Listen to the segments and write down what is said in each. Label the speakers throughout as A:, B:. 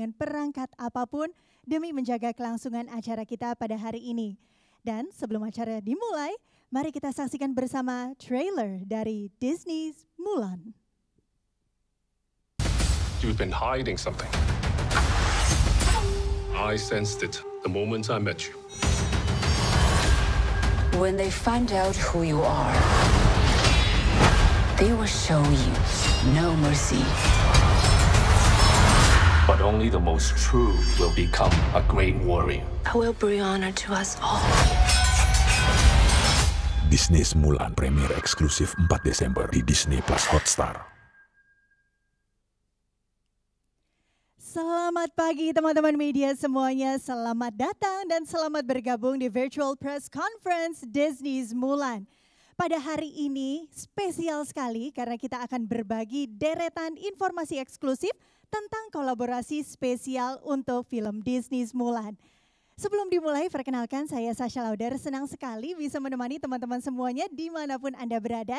A: dengan perangkat apapun demi menjaga kelangsungan acara kita pada hari ini. Dan sebelum acara dimulai, mari kita saksikan bersama trailer dari Disney's Mulan.
B: You've been hiding something. I sensed it the moment I met you.
C: When they find out who you are,
B: they will show you no mercy only the most true will become a great warrior.
D: I will bring honor to us all.
E: Disney Mulan premier eksklusif 4 Desember di Disney Plus Hotstar.
A: Selamat pagi teman-teman media semuanya, selamat datang dan selamat bergabung di Virtual Press Conference Disney's Mulan. Pada hari ini spesial sekali karena kita akan berbagi deretan informasi eksklusif tentang kolaborasi spesial untuk film Disney Mulan. Sebelum dimulai, perkenalkan saya Sasha Lauder. Senang sekali bisa menemani teman-teman semuanya dimanapun Anda berada.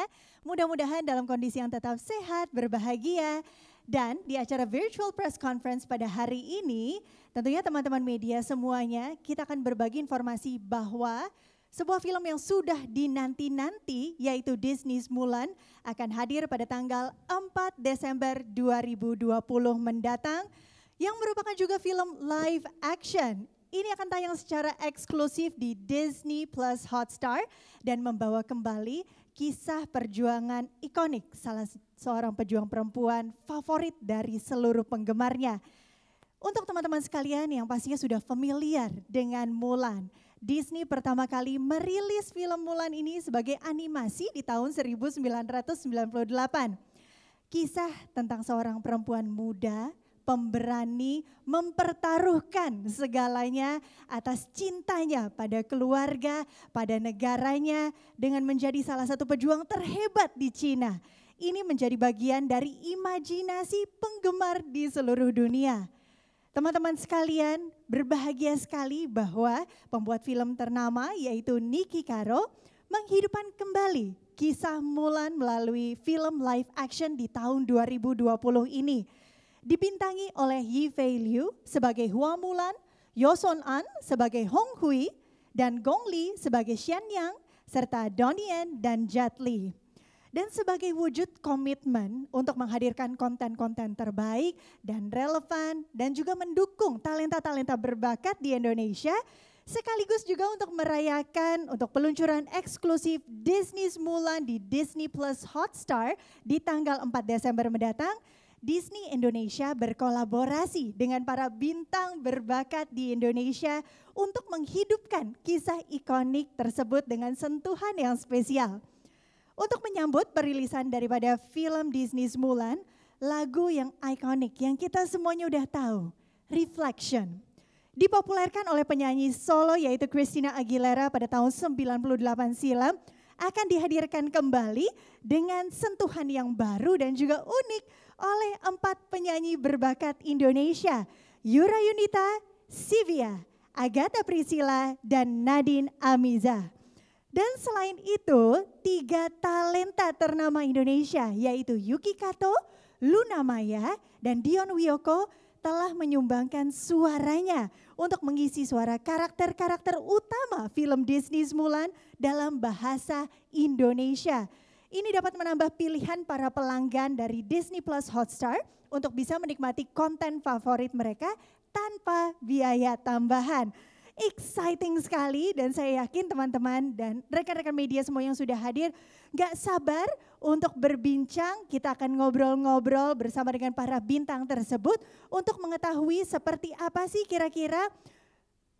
A: Mudah-mudahan dalam kondisi yang tetap sehat, berbahagia. Dan di acara Virtual Press Conference pada hari ini, tentunya teman-teman media semuanya, kita akan berbagi informasi bahwa sebuah film yang sudah dinanti-nanti yaitu Disney's Mulan akan hadir pada tanggal 4 Desember 2020 mendatang yang merupakan juga film live action. Ini akan tayang secara eksklusif di Disney Plus Hotstar dan membawa kembali kisah perjuangan ikonik salah seorang pejuang perempuan favorit dari seluruh penggemarnya. Untuk teman-teman sekalian yang pastinya sudah familiar dengan Mulan, Disney pertama kali merilis film Mulan ini sebagai animasi di tahun 1998. Kisah tentang seorang perempuan muda, pemberani, mempertaruhkan segalanya atas cintanya pada keluarga, pada negaranya dengan menjadi salah satu pejuang terhebat di Cina. Ini menjadi bagian dari imajinasi penggemar di seluruh dunia. Teman-teman sekalian, berbahagia sekali bahwa pembuat film ternama yaitu Niki Karo menghidupkan kembali kisah Mulan melalui film live action di tahun 2020 ini. dipintangi oleh Yi Fei Liu sebagai Hua Mulan, Yoson An sebagai Hong Hui, dan Gong Li sebagai Xian Yang, serta Donnie Yen dan Jet Li. Dan sebagai wujud komitmen untuk menghadirkan konten-konten terbaik dan relevan dan juga mendukung talenta-talenta berbakat di Indonesia, sekaligus juga untuk merayakan untuk peluncuran eksklusif Disney Mulan di Disney Plus Hotstar di tanggal 4 Desember mendatang, Disney Indonesia berkolaborasi dengan para bintang berbakat di Indonesia untuk menghidupkan kisah ikonik tersebut dengan sentuhan yang spesial. Untuk menyambut perilisan daripada film Disney Mulan, lagu yang ikonik yang kita semuanya udah tahu, Reflection. Dipopulerkan oleh penyanyi solo yaitu Christina Aguilera pada tahun 98 silam, akan dihadirkan kembali dengan sentuhan yang baru dan juga unik oleh empat penyanyi berbakat Indonesia, Yura Yunita, Sivia, Agatha Priscilla, dan Nadine Amiza. Dan selain itu, tiga talenta ternama Indonesia yaitu Yuki Kato, Luna Maya, dan Dion Wiyoko telah menyumbangkan suaranya untuk mengisi suara karakter-karakter utama film Disney Mulan dalam bahasa Indonesia. Ini dapat menambah pilihan para pelanggan dari Disney Plus Hotstar untuk bisa menikmati konten favorit mereka tanpa biaya tambahan exciting sekali dan saya yakin teman-teman dan rekan-rekan media semua yang sudah hadir gak sabar untuk berbincang. Kita akan ngobrol-ngobrol bersama dengan para bintang tersebut untuk mengetahui seperti apa sih kira-kira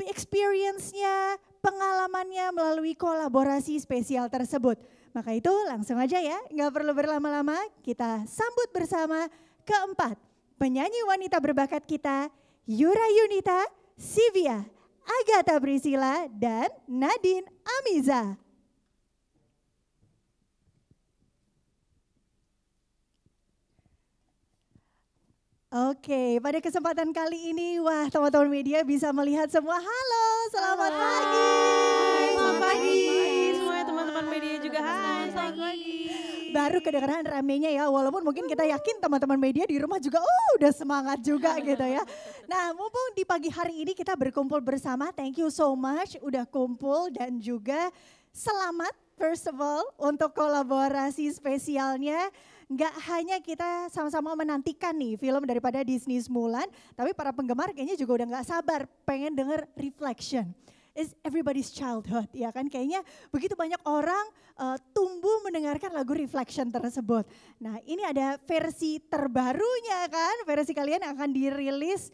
A: experience-nya, pengalamannya melalui kolaborasi spesial tersebut. Maka itu langsung aja ya, nggak perlu berlama-lama, kita sambut bersama keempat penyanyi wanita berbakat kita, Yura Yunita Sivia. Agatha Priscilla, dan Nadine Amiza. Oke, pada kesempatan kali ini, wah teman-teman media bisa melihat semua.
F: Halo, selamat Halo. pagi. selamat pagi. Semuanya teman-teman media juga, hai, selamat pagi
A: baru kedengeran ramenya ya. Walaupun mungkin kita yakin teman-teman media di rumah juga oh udah semangat juga gitu ya. Nah mumpung di pagi hari ini kita berkumpul bersama. Thank you so much udah kumpul dan juga selamat first of all untuk kolaborasi spesialnya nggak hanya kita sama-sama menantikan nih film daripada Disney Mulan, tapi para penggemar kayaknya juga udah nggak sabar pengen denger Reflection is everybody's childhood ya kan kayaknya begitu banyak orang uh, tumbuh mendengarkan lagu reflection tersebut. Nah, ini ada versi terbarunya kan, versi kalian akan dirilis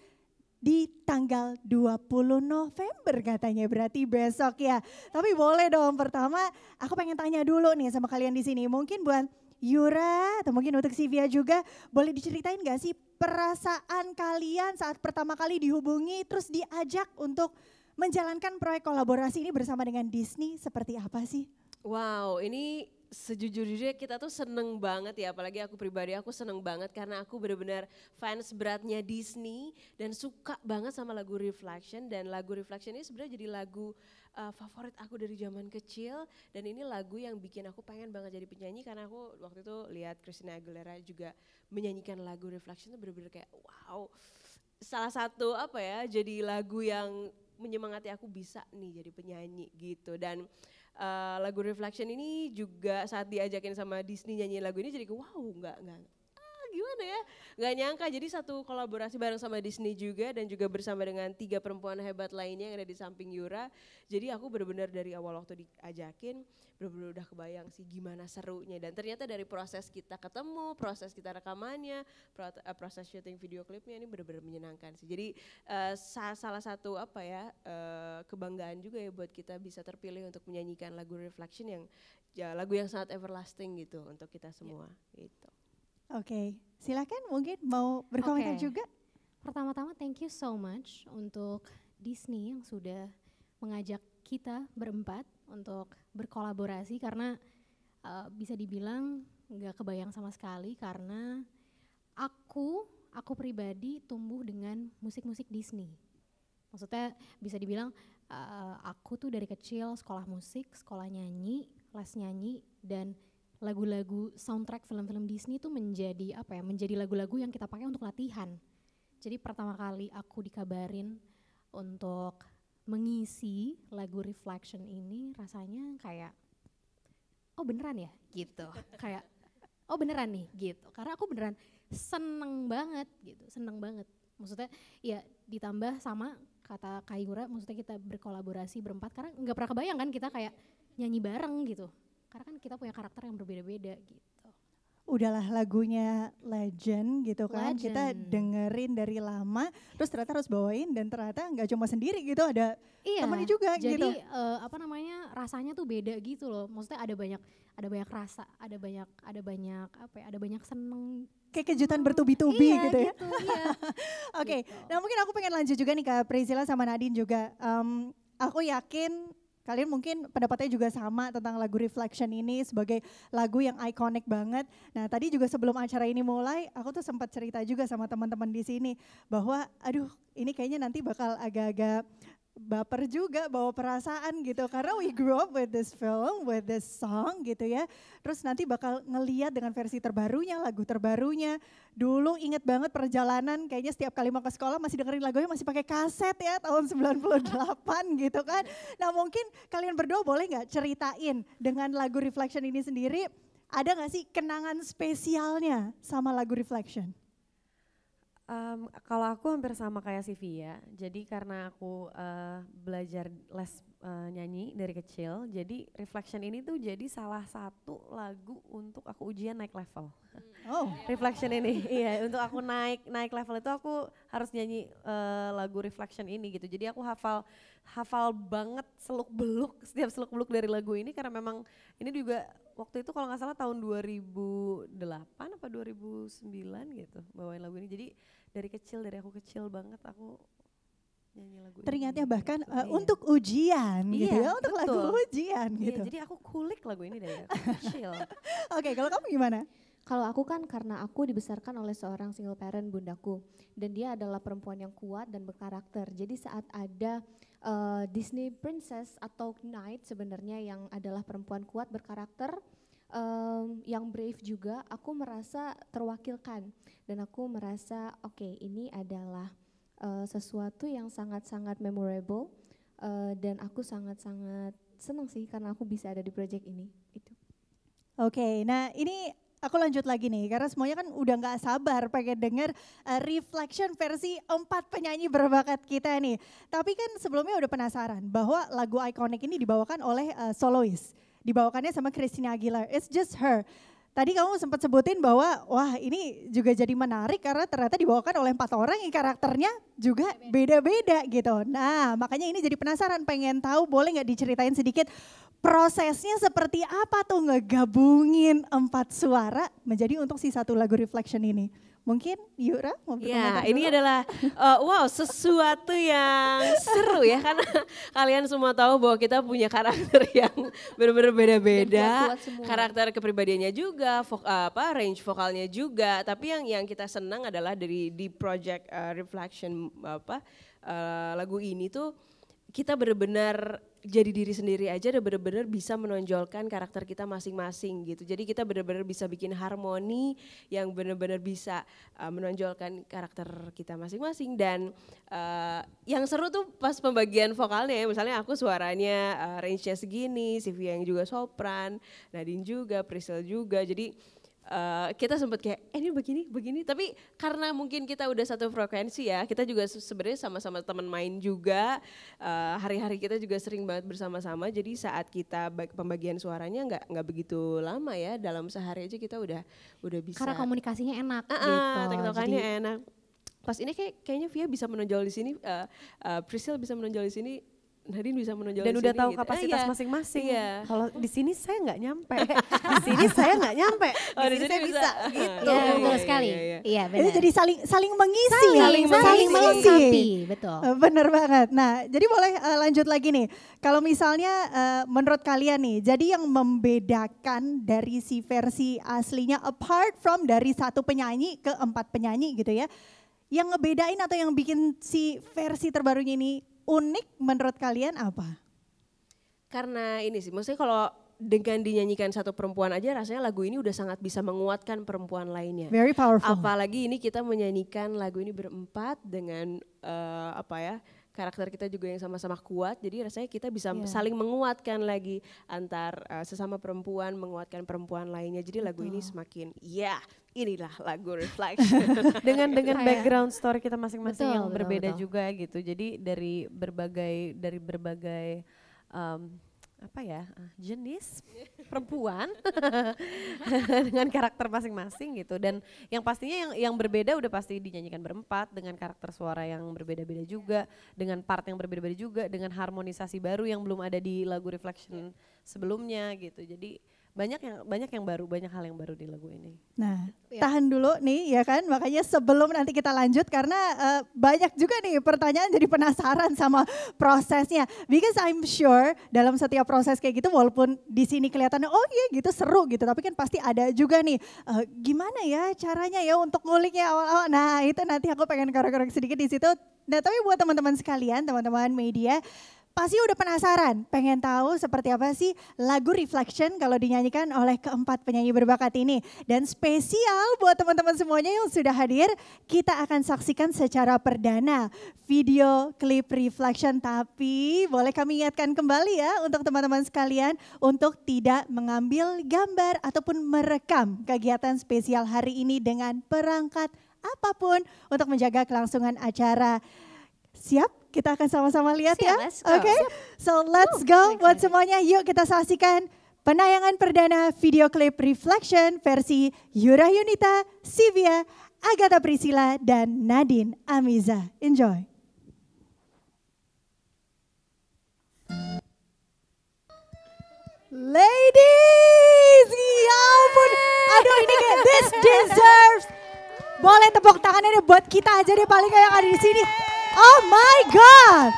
A: di tanggal 20 November katanya berarti besok ya. Tapi boleh dong pertama aku pengen tanya dulu nih sama kalian di sini. Mungkin buat Yura atau mungkin untuk Sivia juga boleh diceritain gak sih perasaan kalian saat pertama kali dihubungi terus diajak untuk menjalankan proyek kolaborasi ini bersama dengan Disney seperti apa sih?
F: Wow, ini sejujurnya kita tuh seneng banget ya, apalagi aku pribadi aku seneng banget karena aku benar-benar fans beratnya Disney dan suka banget sama lagu Reflection dan lagu Reflection ini sebenarnya jadi lagu uh, favorit aku dari zaman kecil dan ini lagu yang bikin aku pengen banget jadi penyanyi karena aku waktu itu lihat Christina Aguilera juga menyanyikan lagu Reflection itu benar-benar kayak wow salah satu apa ya jadi lagu yang menyemangati aku bisa nih jadi penyanyi gitu dan uh, lagu Reflection ini juga saat diajakin sama Disney nyanyi lagu ini jadi ke wow nggak nggak gimana ya nggak nyangka jadi satu kolaborasi bareng sama Disney juga dan juga bersama dengan tiga perempuan hebat lainnya yang ada di samping Yura jadi aku benar-benar dari awal waktu diajakin benar-benar udah kebayang sih gimana serunya dan ternyata dari proses kita ketemu proses kita rekamannya eh, proses syuting video klipnya ini benar-benar menyenangkan sih jadi uh, salah satu apa ya uh, kebanggaan juga ya buat kita bisa terpilih untuk menyanyikan lagu Reflection yang ya, lagu yang sangat everlasting gitu untuk kita iya. semua gitu
E: Oke, okay. silakan mungkin mau
A: berkomentar okay. juga.
E: Pertama-tama thank you so much untuk Disney yang sudah mengajak kita berempat untuk berkolaborasi karena uh, bisa dibilang nggak kebayang sama sekali karena aku aku pribadi tumbuh dengan musik-musik Disney. Maksudnya bisa dibilang uh, aku tuh dari kecil sekolah musik, sekolah nyanyi, les nyanyi dan lagu-lagu soundtrack film-film Disney itu menjadi apa ya menjadi lagu-lagu yang kita pakai untuk latihan jadi pertama kali aku dikabarin untuk mengisi lagu reflection ini rasanya kayak oh beneran ya gitu kayak oh beneran nih gitu karena aku beneran seneng banget gitu seneng banget maksudnya ya ditambah sama kata Kayura maksudnya kita berkolaborasi berempat karena nggak pernah kebayang kan kita kayak nyanyi bareng gitu kita punya karakter yang berbeda-beda gitu
A: udahlah lagunya legend gitu kan legend. kita dengerin dari lama terus ternyata harus bawain dan ternyata nggak cuma sendiri gitu ada iya, temen juga jadi, gitu jadi uh,
E: eh, apa namanya rasanya tuh beda gitu loh maksudnya ada banyak ada banyak rasa ada banyak ada banyak apa ya ada banyak seneng kayak
A: kejutan bertubi-tubi iya, gitu ya
E: gitu, iya. oke okay. gitu. nah mungkin aku
A: pengen lanjut juga nih ke Prizila sama Nadine juga um, aku yakin Kalian mungkin pendapatnya juga sama tentang lagu Reflection ini sebagai lagu yang ikonik banget. Nah tadi juga sebelum acara ini mulai, aku tuh sempat cerita juga sama teman-teman di sini bahwa aduh ini kayaknya nanti bakal agak-agak baper juga, bawa perasaan gitu. Karena we grew up with this film, with this song gitu ya. Terus nanti bakal ngeliat dengan versi terbarunya, lagu terbarunya. Dulu inget banget perjalanan, kayaknya setiap kali mau ke sekolah masih dengerin lagunya masih pakai kaset ya tahun 98 gitu kan. Nah mungkin kalian berdua boleh nggak ceritain dengan lagu Reflection ini sendiri, ada nggak sih kenangan spesialnya sama lagu Reflection?
G: Um, kalau aku hampir sama kayak Sivia, jadi karena aku uh, belajar les uh, nyanyi dari kecil. Jadi Reflection ini tuh jadi salah satu lagu untuk aku ujian naik level. Hmm. Oh. Reflection ini, iya untuk aku naik naik level itu aku harus nyanyi uh, lagu Reflection ini gitu. Jadi aku hafal hafal banget seluk beluk setiap seluk beluk dari lagu ini karena memang ini juga waktu itu kalau nggak salah tahun 2008 apa 2009 gitu bawain lagu ini. Jadi dari kecil dari aku kecil banget aku nyanyi lagu Teringatnya
A: bahkan uh, untuk ujian iya, gitu ya, untuk betul. lagu ujian iya, gitu. jadi
G: aku kulik lagu ini dari kecil.
C: Oke, kalau kamu gimana? Kalau aku kan karena aku dibesarkan oleh seorang single parent bundaku dan dia adalah perempuan yang kuat dan berkarakter. Jadi saat ada uh, Disney Princess atau Knight sebenarnya yang adalah perempuan kuat berkarakter um, yang brave juga, aku merasa terwakilkan dan aku merasa oke okay, ini adalah uh, sesuatu yang sangat-sangat memorable uh, dan aku sangat-sangat senang sih karena aku bisa ada di project ini. Itu.
A: Oke, okay, nah ini aku lanjut lagi nih karena semuanya kan udah nggak sabar pengen denger uh, reflection versi empat penyanyi berbakat kita nih. Tapi kan sebelumnya udah penasaran bahwa lagu ikonik ini dibawakan oleh uh, solois. Dibawakannya sama Christina Aguilera. It's just her. Tadi kamu sempat sebutin bahwa wah ini juga jadi menarik karena ternyata dibawakan oleh empat orang yang karakternya juga beda-beda gitu. Nah makanya ini jadi penasaran pengen tahu boleh nggak diceritain sedikit prosesnya seperti apa tuh ngegabungin empat suara menjadi untuk
F: si satu lagu reflection ini. Mungkin Yura mau Ya, ini dulu. adalah uh, wow sesuatu yang seru ya karena kalian semua tahu bahwa kita punya karakter yang benar-benar beda-beda, karakter kepribadiannya juga, vo, eh, apa range vokalnya juga. Tapi yang yang kita senang adalah dari di project uh, reflection apa uh, lagu ini tuh kita benar-benar jadi diri sendiri aja udah bener-bener bisa menonjolkan karakter kita masing-masing gitu. Jadi kita bener-bener bisa bikin harmoni yang bener-bener bisa uh, menonjolkan karakter kita masing-masing dan uh, yang seru tuh pas pembagian vokalnya ya, misalnya aku suaranya uh, range-nya segini, Sivia yang juga sopran, Nadine juga, Priscil juga. Jadi uh, kita sempat kayak eh, ini begini begini tapi karena mungkin kita udah satu frekuensi ya kita juga sebenarnya sama-sama teman main juga eh, hari-hari uh, kita juga sering banget bersama-sama jadi saat kita pembagian suaranya nggak nggak begitu lama ya dalam sehari aja kita udah udah bisa karena
E: komunikasinya enak
F: uh -uh, gitu jadi, enak pas ini kayak kayaknya Via bisa menonjol di sini uh, eh, uh, Priscil bisa menonjol di sini Nadin bisa menonjol dan udah tahu gitu. kapasitas ah, iya. masing-masing. Eh, iya. iya.
G: Kalau di sini saya nggak nyampe, di sini saya nggak nyampe, di,
F: oh, sini saya bisa, iya, gitu.
G: Iya, betul iya, sekali. Iya,
A: iya. jadi saling saling mengisi, saling, saling, saling mengisi. betul. Eh, Bener banget. Nah, jadi boleh uh, lanjut lagi nih. Kalau misalnya uh, menurut kalian nih, jadi yang membedakan dari si versi aslinya apart from dari satu penyanyi ke empat penyanyi gitu ya, yang ngebedain atau yang bikin si versi terbarunya ini unik menurut kalian apa?
F: Karena ini sih, maksudnya kalau dengan dinyanyikan satu perempuan aja rasanya lagu ini udah sangat bisa menguatkan perempuan lainnya. Very powerful. Apalagi ini kita menyanyikan lagu ini berempat dengan uh, apa ya karakter kita juga yang sama-sama kuat. Jadi rasanya kita bisa yeah. saling menguatkan lagi antar uh, sesama perempuan, menguatkan perempuan lainnya. Jadi lagu oh. ini semakin ya yeah, inilah lagu Reflection dengan dengan background story kita masing-masing yang berbeda betul.
G: juga gitu. Jadi dari berbagai dari berbagai um, apa ya eh, jenis perempuan dengan karakter masing-masing gitu dan yang pastinya yang yang berbeda udah pasti dinyanyikan berempat dengan karakter suara yang berbeda-beda juga dengan part yang berbeda-beda juga dengan harmonisasi baru yang belum ada di lagu reflection iya. sebelumnya gitu jadi banyak yang banyak yang baru banyak hal yang baru di lagu ini. Nah,
A: ya. tahan dulu nih ya kan makanya sebelum nanti kita lanjut karena uh, banyak juga nih pertanyaan jadi penasaran sama prosesnya. Because I'm sure dalam setiap proses kayak gitu walaupun di sini kelihatannya oh iya gitu seru gitu tapi kan pasti ada juga nih uh, gimana ya caranya ya untuk nguliknya awal-awal. Nah, itu nanti aku pengen korek-korek sedikit di situ. Nah, tapi buat teman-teman sekalian, teman-teman media pasti udah penasaran, pengen tahu seperti apa sih lagu Reflection kalau dinyanyikan oleh keempat penyanyi berbakat ini. Dan spesial buat teman-teman semuanya yang sudah hadir, kita akan saksikan secara perdana video klip Reflection. Tapi boleh kami ingatkan kembali ya untuk teman-teman sekalian untuk tidak mengambil gambar ataupun merekam kegiatan spesial hari ini dengan perangkat apapun untuk menjaga kelangsungan acara Siap? Kita akan sama-sama lihat Siap, ya. Oke. Okay? So let's go buat semuanya. Yuk kita saksikan penayangan perdana video klip Reflection versi Yura Yunita, Sivia, Agatha Priscilla, dan Nadine Amiza. Enjoy.
D: Ladies, ya ampun, aduh ini kayak this
A: deserves. Boleh tepuk tangannya deh buat kita aja deh paling kayak ada di sini. Oh my God.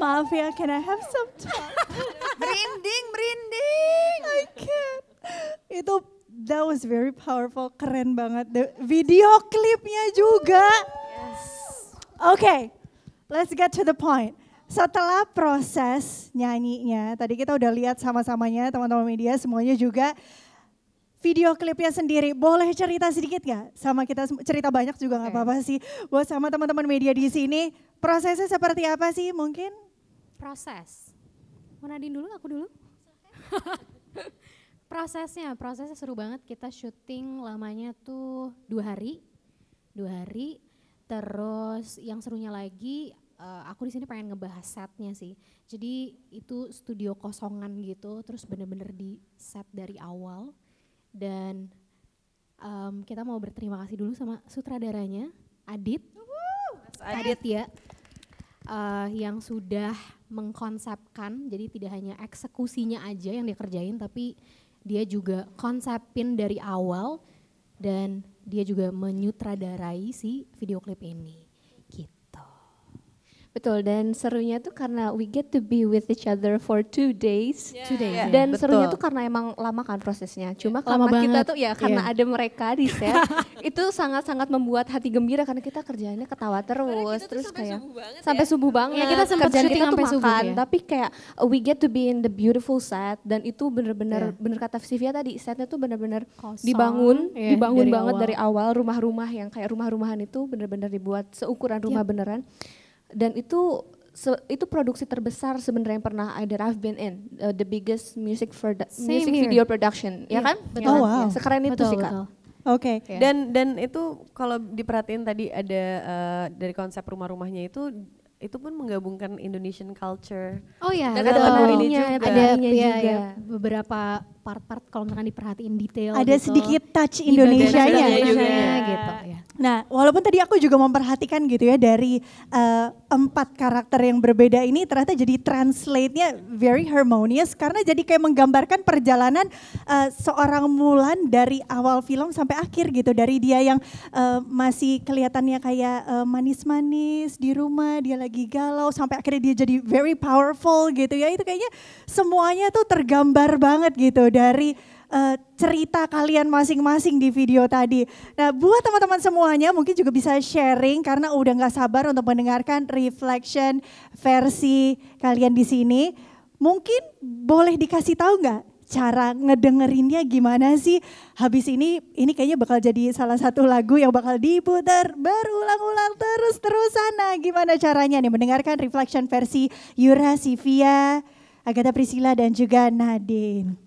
A: Maaf ya, can I have some time? merinding, merinding. I can't. Itu that was very powerful, keren banget. The video klipnya juga. Yes. okay, let's get to the point. Setelah proses nyanyinya, tadi kita udah lihat sama-samanya teman-teman media semuanya juga video klipnya sendiri. Boleh cerita sedikit nggak sama kita cerita banyak juga nggak apa-apa sih. Buat sama teman-teman media di sini prosesnya seperti apa sih mungkin?
E: Proses. Menadin dulu, aku dulu. prosesnya, prosesnya seru banget. Kita syuting lamanya tuh dua hari, dua hari. Terus yang serunya lagi uh, aku di sini pengen ngebahas setnya sih. Jadi itu studio kosongan gitu, terus bener-bener di set dari awal dan um, kita mau berterima kasih dulu sama sutradaranya Adit, Mas Adit ya, uh, yang sudah mengkonsepkan, jadi tidak hanya eksekusinya aja yang dia kerjain, tapi dia juga konsepin dari awal dan dia juga menyutradarai si video klip ini.
C: Betul dan serunya tuh karena we get to be with each other for two days. Yeah. Two days. Yeah. Dan Betul. serunya tuh karena emang lama kan prosesnya. Cuma yeah. karena lama kita tuh ya karena yeah. ada mereka di set itu sangat-sangat membuat hati gembira karena kita kerjaannya ketawa terus terus sampai kayak subuh banget ya. sampai ya. subuh banget. Ya, kita sempat kerjaan kita tuh makan, subuh ya. tapi kayak uh, we get to be in the beautiful set dan itu bener-bener yeah. bener kata Sivia tadi setnya tuh bener-bener dibangun yeah, dibangun dari banget awal. dari awal rumah-rumah yang kayak rumah-rumahan itu bener-bener dibuat seukuran iya. rumah yeah. beneran dan itu so, itu produksi terbesar sebenarnya yang pernah ada. I've been in uh, the biggest music for the music here. video production yeah. ya iya. kan oh, betul oh, wow. ya, sekeren betul, itu sih kak Oke. Okay. Iya. Yeah. Dan
G: dan itu kalau diperhatiin tadi ada uh, dari konsep rumah-rumahnya itu itu pun menggabungkan Indonesian culture. Oh ya, yeah. ada penarinya, iya, ada ya, juga. ya,
E: beberapa part-part kalau misalkan diperhatiin detail ada gitu, sedikit touch Indonesia ya gitu. gitu
A: ya nah walaupun tadi aku juga memperhatikan gitu ya dari uh, empat karakter yang berbeda ini ternyata jadi translate-nya very harmonious karena jadi kayak menggambarkan perjalanan uh, seorang Mulan dari awal film sampai akhir gitu dari dia yang uh, masih kelihatannya kayak uh, manis-manis di rumah dia lagi galau sampai akhirnya dia jadi very powerful gitu ya itu kayaknya semuanya tuh tergambar banget gitu dari uh, cerita kalian masing-masing di video tadi. Nah, buat teman-teman semuanya mungkin juga bisa sharing karena udah nggak sabar untuk mendengarkan reflection versi kalian di sini. Mungkin boleh dikasih tahu nggak cara ngedengerinnya gimana sih? Habis ini, ini kayaknya bakal jadi salah satu lagu yang bakal diputar berulang-ulang terus-terusan. Nah, gimana caranya nih mendengarkan reflection versi Yura, Sivia, Agatha Priscilla, dan juga Nadine.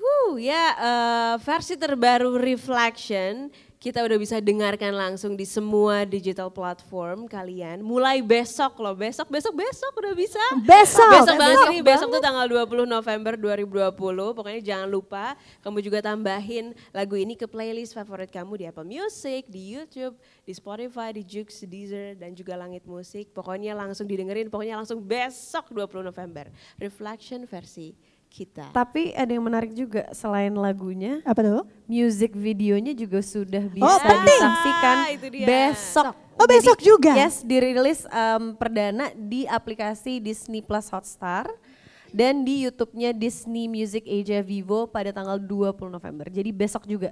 F: Uhuh, ya uh, versi terbaru Reflection kita udah bisa dengarkan langsung di semua digital platform kalian. Mulai besok loh, besok, besok, besok udah bisa. Besok. Besok banget besok nih, besok tuh tanggal 20 November 2020. Pokoknya jangan lupa kamu juga tambahin lagu ini ke playlist favorit kamu di Apple Music, di YouTube, di Spotify, di Jux, Deezer, dan juga Langit Musik. Pokoknya langsung didengerin, pokoknya langsung besok 20 November. Reflection versi kita.
G: Tapi ada yang menarik juga selain lagunya. Apa tuh? Music videonya juga sudah oh, bisa oh, disaksikan ah, itu dia. besok. Oh, oh Jadi, besok juga? Yes, dirilis um, perdana di aplikasi Disney Plus Hotstar dan di YouTube-nya Disney Music Asia Vivo pada tanggal 20 November. Jadi besok juga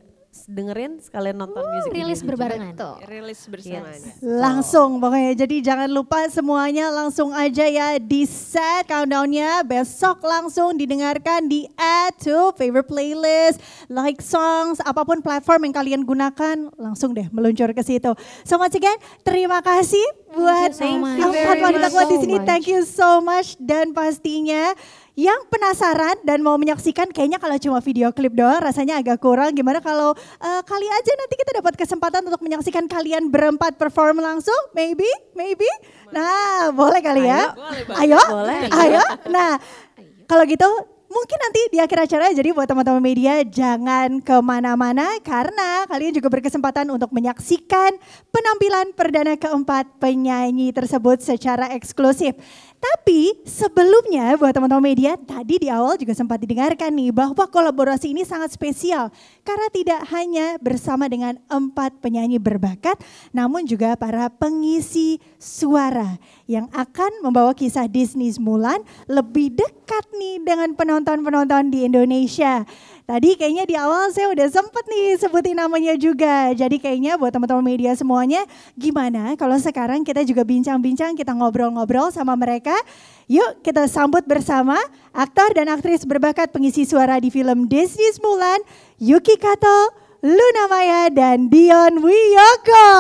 G: dengerin sekalian nonton uh, music rilis berbarengan tuh rilis bersama yes.
A: langsung pokoknya jadi jangan lupa semuanya langsung aja ya di set countdownnya besok langsung didengarkan di add to favorite playlist like songs apapun platform yang kalian gunakan langsung deh meluncur ke situ so much again terima kasih buat empat wanita kuat di sini thank you so much dan pastinya yang penasaran dan mau menyaksikan kayaknya kalau cuma video klip doang rasanya agak kurang. Gimana kalau uh, kali aja nanti kita dapat kesempatan untuk menyaksikan kalian berempat perform langsung? Maybe, maybe. Nah, boleh kali ya? Ayo, ayo. Boleh. ayo. Nah, kalau gitu mungkin nanti di akhir acara jadi buat teman-teman media jangan kemana-mana karena kalian juga berkesempatan untuk menyaksikan penampilan perdana keempat penyanyi tersebut secara eksklusif. Tapi sebelumnya buat teman-teman media, tadi di awal juga sempat didengarkan nih bahwa kolaborasi ini sangat spesial. Karena tidak hanya bersama dengan empat penyanyi berbakat, namun juga para pengisi suara yang akan membawa kisah Disney Mulan lebih dekat nih dengan penonton-penonton di Indonesia. Tadi kayaknya di awal saya udah sempet nih sebutin namanya juga. Jadi kayaknya buat teman-teman media semuanya, gimana kalau sekarang kita juga bincang-bincang, kita ngobrol-ngobrol sama mereka. Yuk kita sambut bersama aktor dan aktris berbakat pengisi suara di film Disney's Mulan, Yuki Kato, Luna Maya, dan Dion Wiyoko.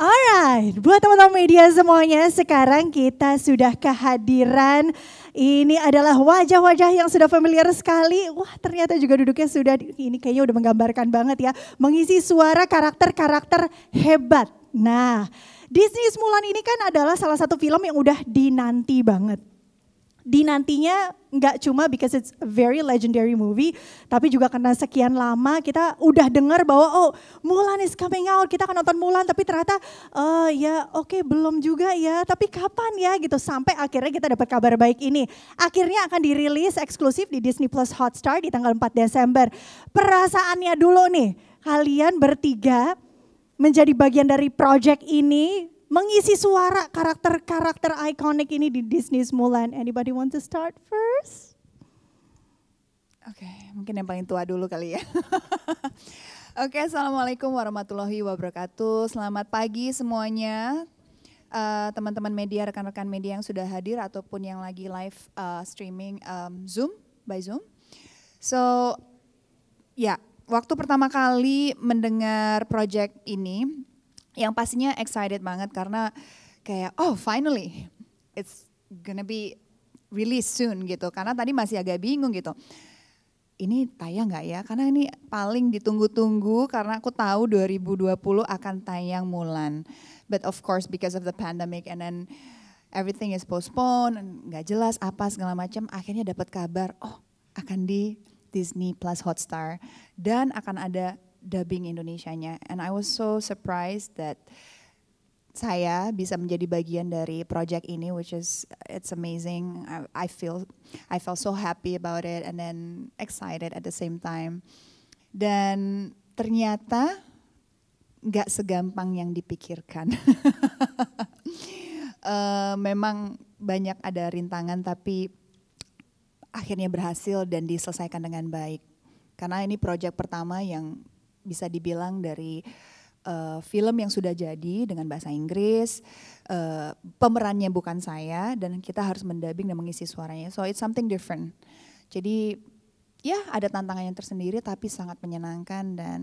A: Alright, buat teman-teman media semuanya, sekarang kita sudah kehadiran. Ini adalah wajah-wajah yang sudah familiar sekali. Wah, ternyata juga duduknya sudah ini kayaknya udah menggambarkan banget ya, mengisi suara karakter-karakter hebat. Nah, Disney Mulan ini kan adalah salah satu film yang udah dinanti banget di nantinya nggak cuma because it's a very legendary movie, tapi juga karena sekian lama kita udah dengar bahwa oh Mulan is coming out, kita akan nonton Mulan, tapi ternyata uh, ya oke okay, belum juga ya, tapi kapan ya gitu sampai akhirnya kita dapat kabar baik ini. Akhirnya akan dirilis eksklusif di Disney Plus Hotstar di tanggal 4 Desember. Perasaannya dulu nih, kalian bertiga menjadi bagian dari project ini mengisi suara karakter-karakter ikonik ini di Disney's Mulan. Anybody want to start
D: first? Oke, okay, mungkin yang paling tua dulu kali ya. Oke, okay, Assalamualaikum warahmatullahi wabarakatuh. Selamat pagi semuanya. teman eh, teman-teman media, rekan-rekan media yang sudah hadir ataupun yang lagi live uh, streaming um, Zoom, by Zoom. So, ya, yeah, waktu pertama kali mendengar project ini, yang pastinya excited banget karena kayak oh finally it's gonna be release soon gitu karena tadi masih agak bingung gitu ini tayang nggak ya karena ini paling ditunggu-tunggu karena aku tahu 2020 akan tayang Mulan but of course because of the pandemic and then everything is postponed nggak jelas apa segala macam akhirnya dapat kabar oh akan di Disney Plus Hotstar dan akan ada dubbing Indonesianya. And I was so surprised that saya bisa menjadi bagian dari project ini which is it's amazing. I, I feel I felt so happy about it and then excited at the same time. Dan ternyata nggak segampang yang dipikirkan. uh, memang banyak ada rintangan tapi akhirnya berhasil dan diselesaikan dengan baik. Karena ini project pertama yang bisa dibilang dari uh, film yang sudah jadi dengan bahasa Inggris, uh, pemerannya bukan saya dan kita harus mendabing dan mengisi suaranya. So it's something different. Jadi ya ada tantangan yang tersendiri tapi sangat menyenangkan dan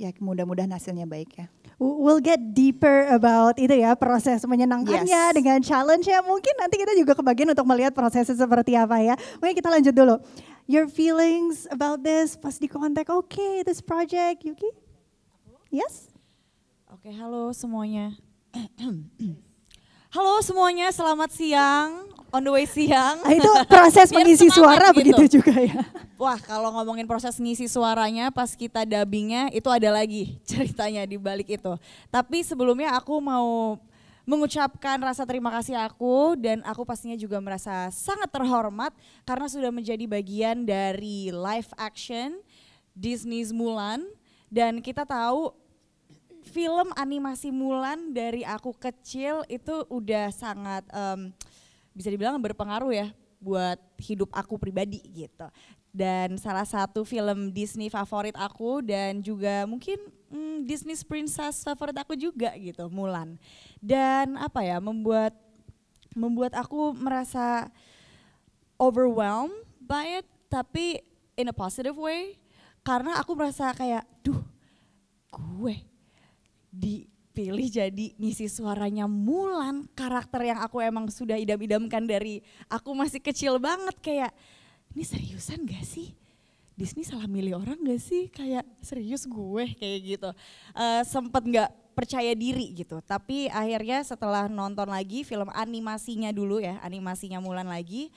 D: ya mudah-mudahan hasilnya baik ya.
A: We'll get deeper about itu ya proses menyenangkannya yes. dengan challenge ya. Mungkin nanti kita juga kebagian untuk melihat prosesnya seperti apa ya. Mungkin kita lanjut dulu your feelings about this pas di kontak, oke okay, this project, Yuki? Yes? Oke, okay, halo semuanya.
H: halo semuanya, selamat siang, on the way siang. Ah, itu proses mengisi suara gitu. begitu juga ya. Wah, kalau ngomongin proses ngisi suaranya pas kita dubbingnya itu ada lagi ceritanya di balik itu. Tapi sebelumnya aku mau mengucapkan rasa terima kasih aku dan aku pastinya juga merasa sangat terhormat karena sudah menjadi bagian dari live action Disney's Mulan dan kita tahu film animasi Mulan dari aku kecil itu udah sangat um, bisa dibilang berpengaruh ya buat hidup aku pribadi gitu dan salah satu film Disney favorit aku dan juga mungkin hmm, Disney princess favorit aku juga gitu Mulan dan apa ya membuat membuat aku merasa overwhelmed by it tapi in a positive way karena aku merasa kayak duh gue dipilih jadi ngisi suaranya Mulan karakter yang aku emang sudah idam-idamkan dari aku masih kecil banget kayak ini seriusan gak sih? Disney salah milih orang gak sih? Kayak serius gue kayak gitu. Uh, sempet gak percaya diri gitu. Tapi akhirnya setelah nonton lagi film animasinya dulu ya, animasinya Mulan lagi,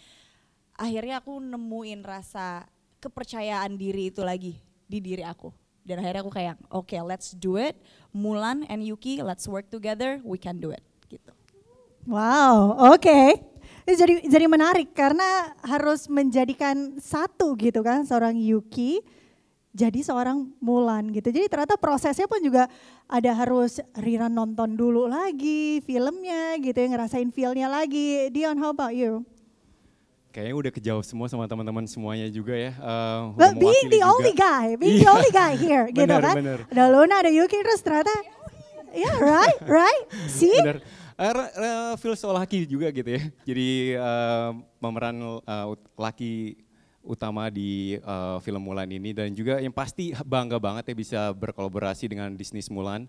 H: akhirnya aku nemuin rasa kepercayaan diri itu lagi di diri aku. Dan akhirnya aku kayak, oke okay, let's do it, Mulan and Yuki let's work together, we can do it gitu.
A: Wow, oke. Okay. Ini eh, jadi jadi menarik karena harus menjadikan satu gitu kan seorang Yuki jadi seorang Mulan gitu. Jadi ternyata prosesnya pun juga ada harus Rira nonton dulu lagi filmnya gitu ya, ngerasain feelnya lagi. Dion, how about you?
B: Kayaknya udah kejauh semua sama teman-teman semuanya juga ya. Uh, eh, But being the juga. only guy, being the iya. only guy
A: here bener, gitu kan. Bener. Ada Luna, ada Yuki, terus ternyata, yeah right, right,
B: see? Bener. Er, uh, laki juga gitu ya. Jadi uh, eh, pemeran uh, eh, laki utama di uh, film Mulan ini dan juga yang pasti bangga banget ya bisa berkolaborasi dengan Disney Mulan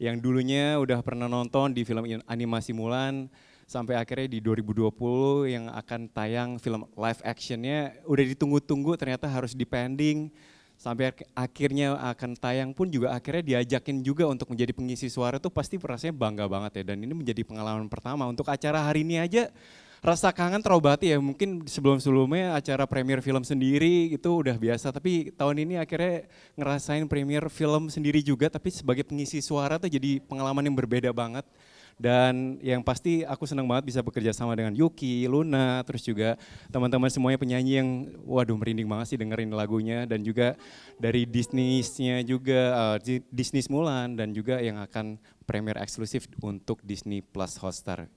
B: yang dulunya udah pernah nonton di film animasi Mulan sampai akhirnya di 2020 yang akan tayang film live actionnya udah ditunggu-tunggu ternyata harus dipending sampai akhirnya akan tayang pun juga akhirnya diajakin juga untuk menjadi pengisi suara tuh pasti perasaannya bangga banget ya dan ini menjadi pengalaman pertama untuk acara hari ini aja rasa kangen terobati ya mungkin sebelum-sebelumnya acara premier film sendiri itu udah biasa tapi tahun ini akhirnya ngerasain premier film sendiri juga tapi sebagai pengisi suara tuh jadi pengalaman yang berbeda banget dan yang pasti aku senang banget bisa bekerja sama dengan Yuki, Luna, terus juga teman-teman semuanya penyanyi yang waduh merinding banget sih dengerin lagunya dan juga dari Disney-nya juga uh, Disney Mulan dan juga yang akan premier eksklusif untuk Disney Plus Hotstar.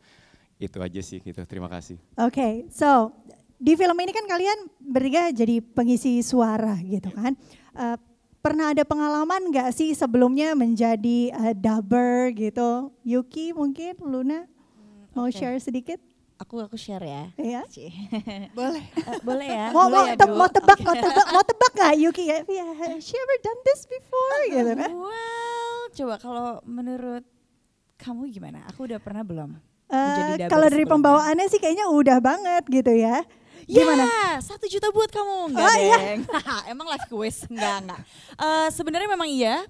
B: Itu aja sih gitu. Terima kasih.
A: Oke, okay, so di film ini kan kalian bertiga jadi pengisi suara gitu kan. Uh, Pernah ada pengalaman nggak sih sebelumnya menjadi uh, dubber gitu? Yuki mungkin, Luna hmm, mau okay. share sedikit? Aku aku share ya. Iya. boleh. Uh, boleh ya. Mau boleh mau, ya, mau tebak, okay. mau tebak, mau tebak nggak Yuki? Yeah, ya, she ever done
H: this before? gitu kan? Well, coba kalau menurut kamu gimana? Aku udah pernah belum?
A: Uh, kalau dari pembawaannya sih kayaknya udah banget gitu ya. Ya, Gimana?
H: satu juta buat kamu. Enggak, oh, iya. Emang life quest? Enggak, enggak. Uh, Sebenarnya memang iya.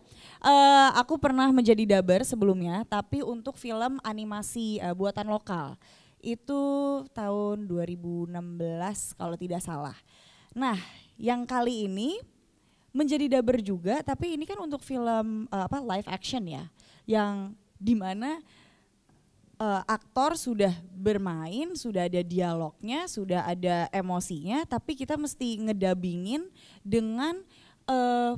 H: Uh, aku pernah menjadi dubber sebelumnya, tapi untuk film animasi uh, buatan lokal. Itu tahun 2016 kalau tidak salah. Nah, yang kali ini menjadi dubber juga, tapi ini kan untuk film uh, apa live action ya. Yang dimana mana uh, aktor sudah bermain, sudah ada dialognya, sudah ada emosinya, tapi kita mesti ngedabingin dengan uh,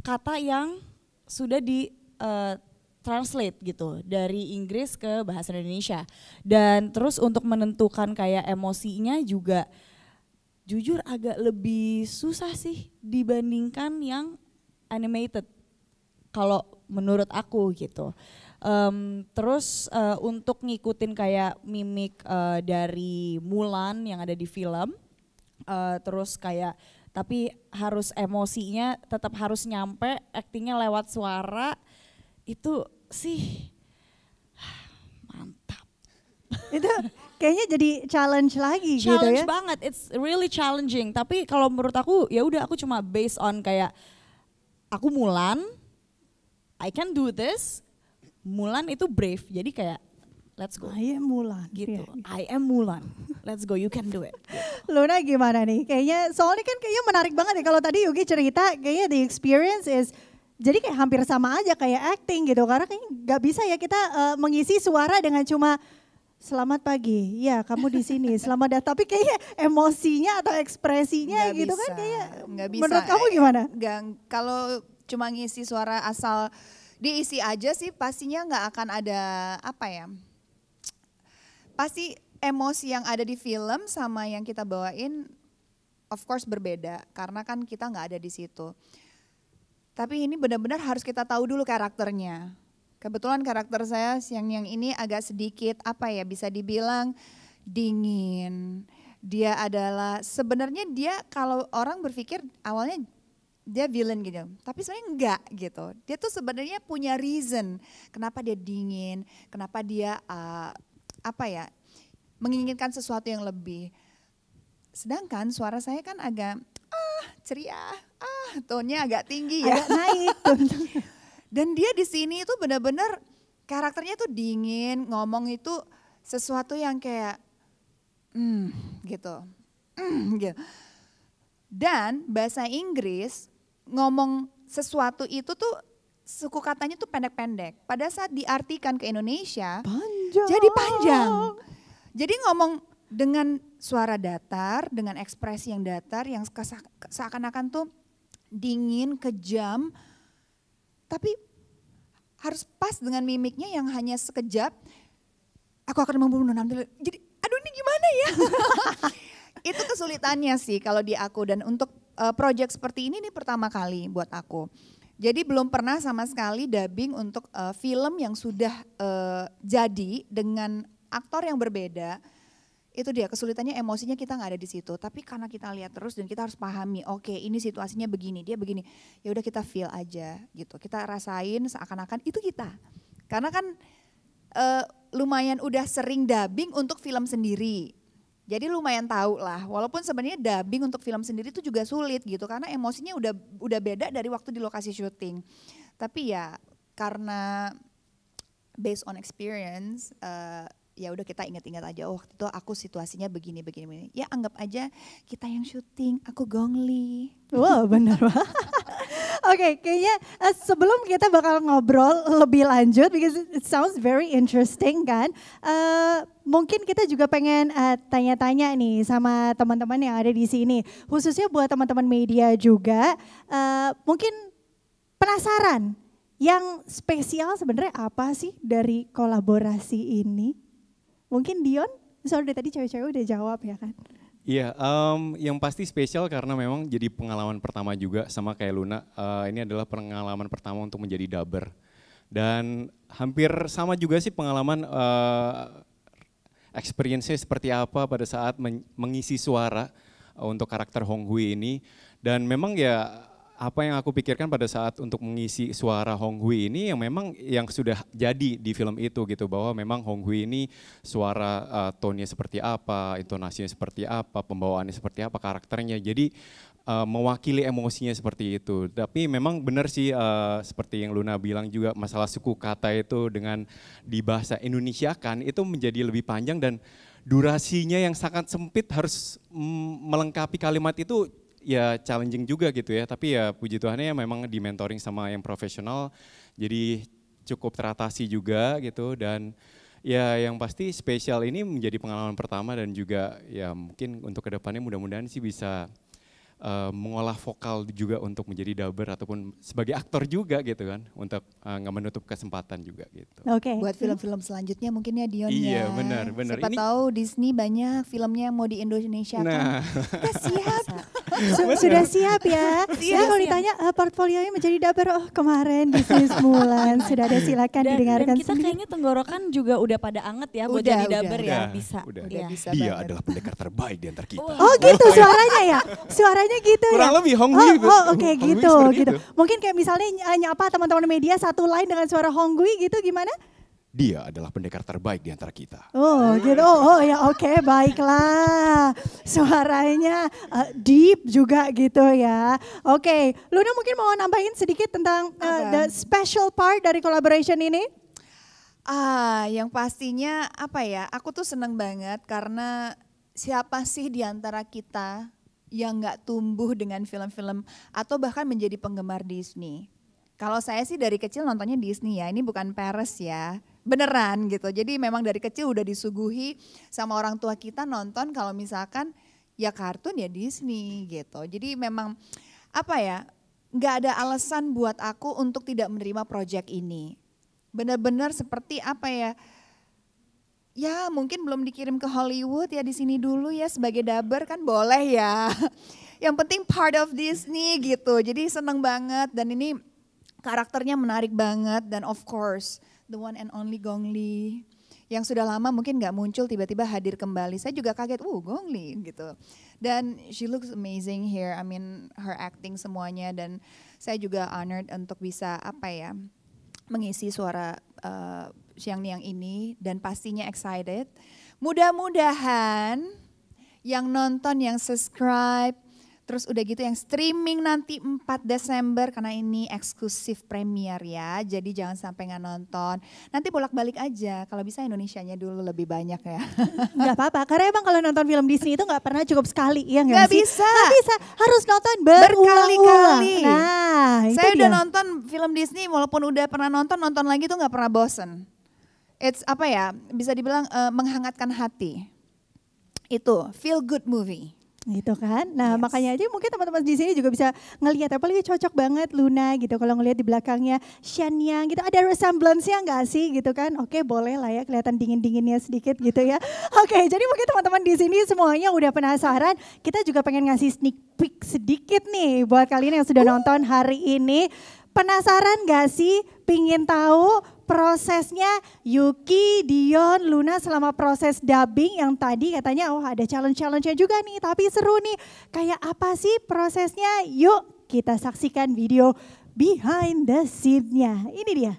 H: kata yang sudah di uh, translate gitu dari Inggris ke bahasa Indonesia. Dan terus untuk menentukan kayak emosinya juga jujur agak lebih susah sih dibandingkan yang animated kalau menurut aku gitu. Um, terus uh, untuk ngikutin kayak mimik uh, dari Mulan yang ada di film, uh, terus kayak tapi harus emosinya tetap harus nyampe, aktingnya lewat suara itu sih
A: mantap. itu kayaknya jadi challenge lagi gitu challenge gitu ya. Challenge
H: banget, it's really challenging. Tapi kalau menurut aku ya udah aku cuma based on kayak aku Mulan, I can do this Mulan itu brave. Jadi kayak let's go. I am Mulan. Gitu. Yeah. I am Mulan. Let's go, you can do it.
A: Luna gimana nih? Kayaknya soalnya kan kayaknya menarik banget ya kalau tadi Yugi cerita kayaknya the experience is jadi kayak hampir sama aja kayak acting gitu karena kayak nggak bisa ya kita uh, mengisi suara dengan cuma selamat pagi, ya kamu di sini, selamat datang. Tapi kayaknya emosinya atau ekspresinya gak gitu kan bisa. kan kayak
D: nggak bisa. Menurut kamu eh, gimana? Gang, kalau cuma ngisi suara asal diisi aja sih pastinya nggak akan ada apa ya. Pasti emosi yang ada di film sama yang kita bawain of course berbeda karena kan kita nggak ada di situ. Tapi ini benar-benar harus kita tahu dulu karakternya. Kebetulan karakter saya siang yang ini agak sedikit apa ya bisa dibilang dingin. Dia adalah sebenarnya dia kalau orang berpikir awalnya dia villain gitu. Tapi sebenarnya enggak gitu. Dia tuh sebenarnya punya reason kenapa dia dingin, kenapa dia uh, apa ya menginginkan sesuatu yang lebih. Sedangkan suara saya kan agak ah ceria, ah tonnya agak tinggi ya. Agak naik. Dan dia di sini itu benar-benar karakternya tuh dingin, ngomong itu sesuatu yang kayak hmm gitu. Mm, gitu. Dan bahasa Inggris ngomong sesuatu itu tuh suku katanya tuh pendek-pendek. Pada saat diartikan ke Indonesia, panjang. jadi panjang. Jadi ngomong dengan suara datar, dengan ekspresi yang datar, yang seakan-akan tuh dingin, kejam, tapi harus pas dengan mimiknya yang hanya sekejap. Aku akan membunuh nanti. Jadi, aduh ini gimana ya? Itu kesulitannya sih kalau di aku dan untuk uh, project seperti ini ini pertama kali buat aku. Jadi belum pernah sama sekali dubbing untuk uh, film yang sudah uh, jadi dengan aktor yang berbeda. Itu dia kesulitannya emosinya kita nggak ada di situ. Tapi karena kita lihat terus dan kita harus pahami, oke okay, ini situasinya begini, dia begini. Ya udah kita feel aja gitu. Kita rasain seakan-akan itu kita. Karena kan uh, lumayan udah sering dubbing untuk film sendiri jadi lumayan tahu lah, walaupun sebenarnya dubbing untuk film sendiri itu juga sulit gitu karena emosinya udah udah beda dari waktu di lokasi syuting. Tapi ya karena based on experience, uh, ya udah kita ingat-ingat aja oh, itu aku situasinya begini begini begini ya anggap aja kita yang syuting aku gongli wow benar
A: Oke, okay, kayaknya uh, sebelum kita bakal ngobrol lebih lanjut, because it sounds very interesting kan. Uh, mungkin kita juga pengen tanya eh, tanya-tanya nih sama teman-teman yang ada di sini, khususnya buat teman-teman media juga, uh, mungkin penasaran yang spesial sebenarnya apa sih dari kolaborasi ini? Mungkin Dion, dari tadi cewek-cewek udah jawab ya kan?
B: Iya, yeah, um, yang pasti spesial karena memang jadi pengalaman pertama juga sama kayak Luna. Uh, ini adalah pengalaman pertama untuk menjadi dubber. Dan hampir sama juga sih pengalaman uh, experience-nya seperti apa pada saat mengisi suara eh, untuk karakter Hong Hui ini. Dan memang ya apa yang aku pikirkan pada saat untuk mengisi suara Hong Hui ini yang memang yang sudah jadi di film itu gitu bahwa memang Hong Hui ini suara uh, eh, tonnya seperti apa, intonasinya seperti apa, pembawaannya seperti apa, karakternya. Jadi uh, mewakili emosinya seperti itu. Tapi memang benar sih uh, seperti yang Luna bilang juga masalah suku kata itu dengan di bahasa Indonesia kan itu menjadi lebih panjang dan durasinya yang sangat sempit harus mm, melengkapi kalimat itu ya challenging juga gitu ya. Tapi ya puji Tuhan ya memang di mentoring sama yang profesional jadi cukup teratasi juga gitu dan ya yang pasti spesial ini menjadi pengalaman pertama dan juga ya mungkin untuk kedepannya mudah-mudahan sih bisa uh, mengolah vokal juga untuk menjadi dubber ataupun sebagai aktor juga gitu kan untuk uh, nggak menutup kesempatan juga gitu.
D: Oke. Okay. Buat film-film selanjutnya mungkin ya Dion iya, ya. Iya benar benar. Siapa ini... tahu Disney banyak filmnya yang mau di Indonesia kan? nah.
B: kan. Kita
E: Sudah siap ya? Siap, ya kalau ditanya
D: uh, portfolionya
A: menjadi dapur oh kemarin bisnis Mulan sudah ada silakan dan, didengarkan. Dan kita sendiri. kayaknya tenggorokan
H: juga udah pada anget ya buat jadi dapur ya bisa. Udah, iya. udah ya. bisa. Dia
B: banget. adalah pendekar terbaik di antar kita. Oh, oh gitu
H: suaranya
A: ya, suaranya gitu.
H: Ya? Kurang ya? lebih Gui. Oh, oh oke okay, gitu, gitu gitu.
A: Mungkin kayak misalnya nyapa teman-teman media satu line dengan suara Gui gitu gimana?
B: dia adalah pendekar terbaik di antara kita.
A: Oh gitu, oh, oh ya oke okay, baiklah. Suaranya uh, deep juga gitu ya. Oke, okay. Luna mungkin mau nambahin sedikit tentang uh, the special part dari collaboration ini?
D: Ah, yang pastinya apa ya? Aku tuh seneng banget karena siapa sih di antara kita yang nggak tumbuh dengan film-film atau bahkan menjadi penggemar Disney? Kalau saya sih dari kecil nontonnya Disney ya, ini bukan Paris ya beneran gitu. Jadi memang dari kecil udah disuguhi sama orang tua kita nonton kalau misalkan ya kartun ya Disney gitu. Jadi memang apa ya nggak ada alasan buat aku untuk tidak menerima proyek ini. bener-bener seperti apa ya? Ya mungkin belum dikirim ke Hollywood ya di sini dulu ya sebagai dubber kan boleh ya. Yang penting part of Disney gitu. Jadi seneng banget dan ini karakternya menarik banget dan of course the one and only Gong Li yang sudah lama mungkin nggak muncul tiba-tiba hadir kembali. Saya juga kaget, uh Gong Li gitu. Dan she looks amazing here. I mean her acting semuanya dan saya juga honored untuk bisa apa ya mengisi suara uh, eh, siang niang ini dan pastinya excited. Mudah-mudahan yang nonton, yang subscribe, Terus udah gitu yang streaming nanti 4 Desember karena ini eksklusif premier ya. Jadi jangan sampai nggak nonton. Nanti bolak-balik aja kalau bisa Indonesianya dulu lebih banyak ya.
A: Gak apa-apa karena emang kalau nonton film Disney itu nggak pernah cukup sekali ya nggak bisa. Gak bisa harus
D: nonton berkali-kali. Nah saya udah nonton film Disney walaupun udah pernah nonton nonton lagi tuh nggak pernah bosen. It's apa ya bisa dibilang uh, menghangatkan hati. Itu feel good movie gitu kan. Nah yes. makanya aja mungkin teman-teman di sini juga bisa ngelihat apalagi cocok banget Luna
A: gitu kalau ngelihat di belakangnya Shania gitu ada resemblance yang gak sih gitu kan. Oke boleh lah ya kelihatan dingin-dinginnya sedikit gitu ya. Oke jadi mungkin teman-teman di sini semuanya udah penasaran. Kita juga pengen ngasih sneak peek sedikit nih buat kalian yang sudah uh. nonton hari ini. Penasaran gak sih? Pingin tahu prosesnya Yuki, Dion, Luna selama proses dubbing yang tadi katanya oh ada challenge challenge juga nih tapi seru nih. Kayak apa sih prosesnya? Yuk kita saksikan video behind the scene-nya. Ini dia.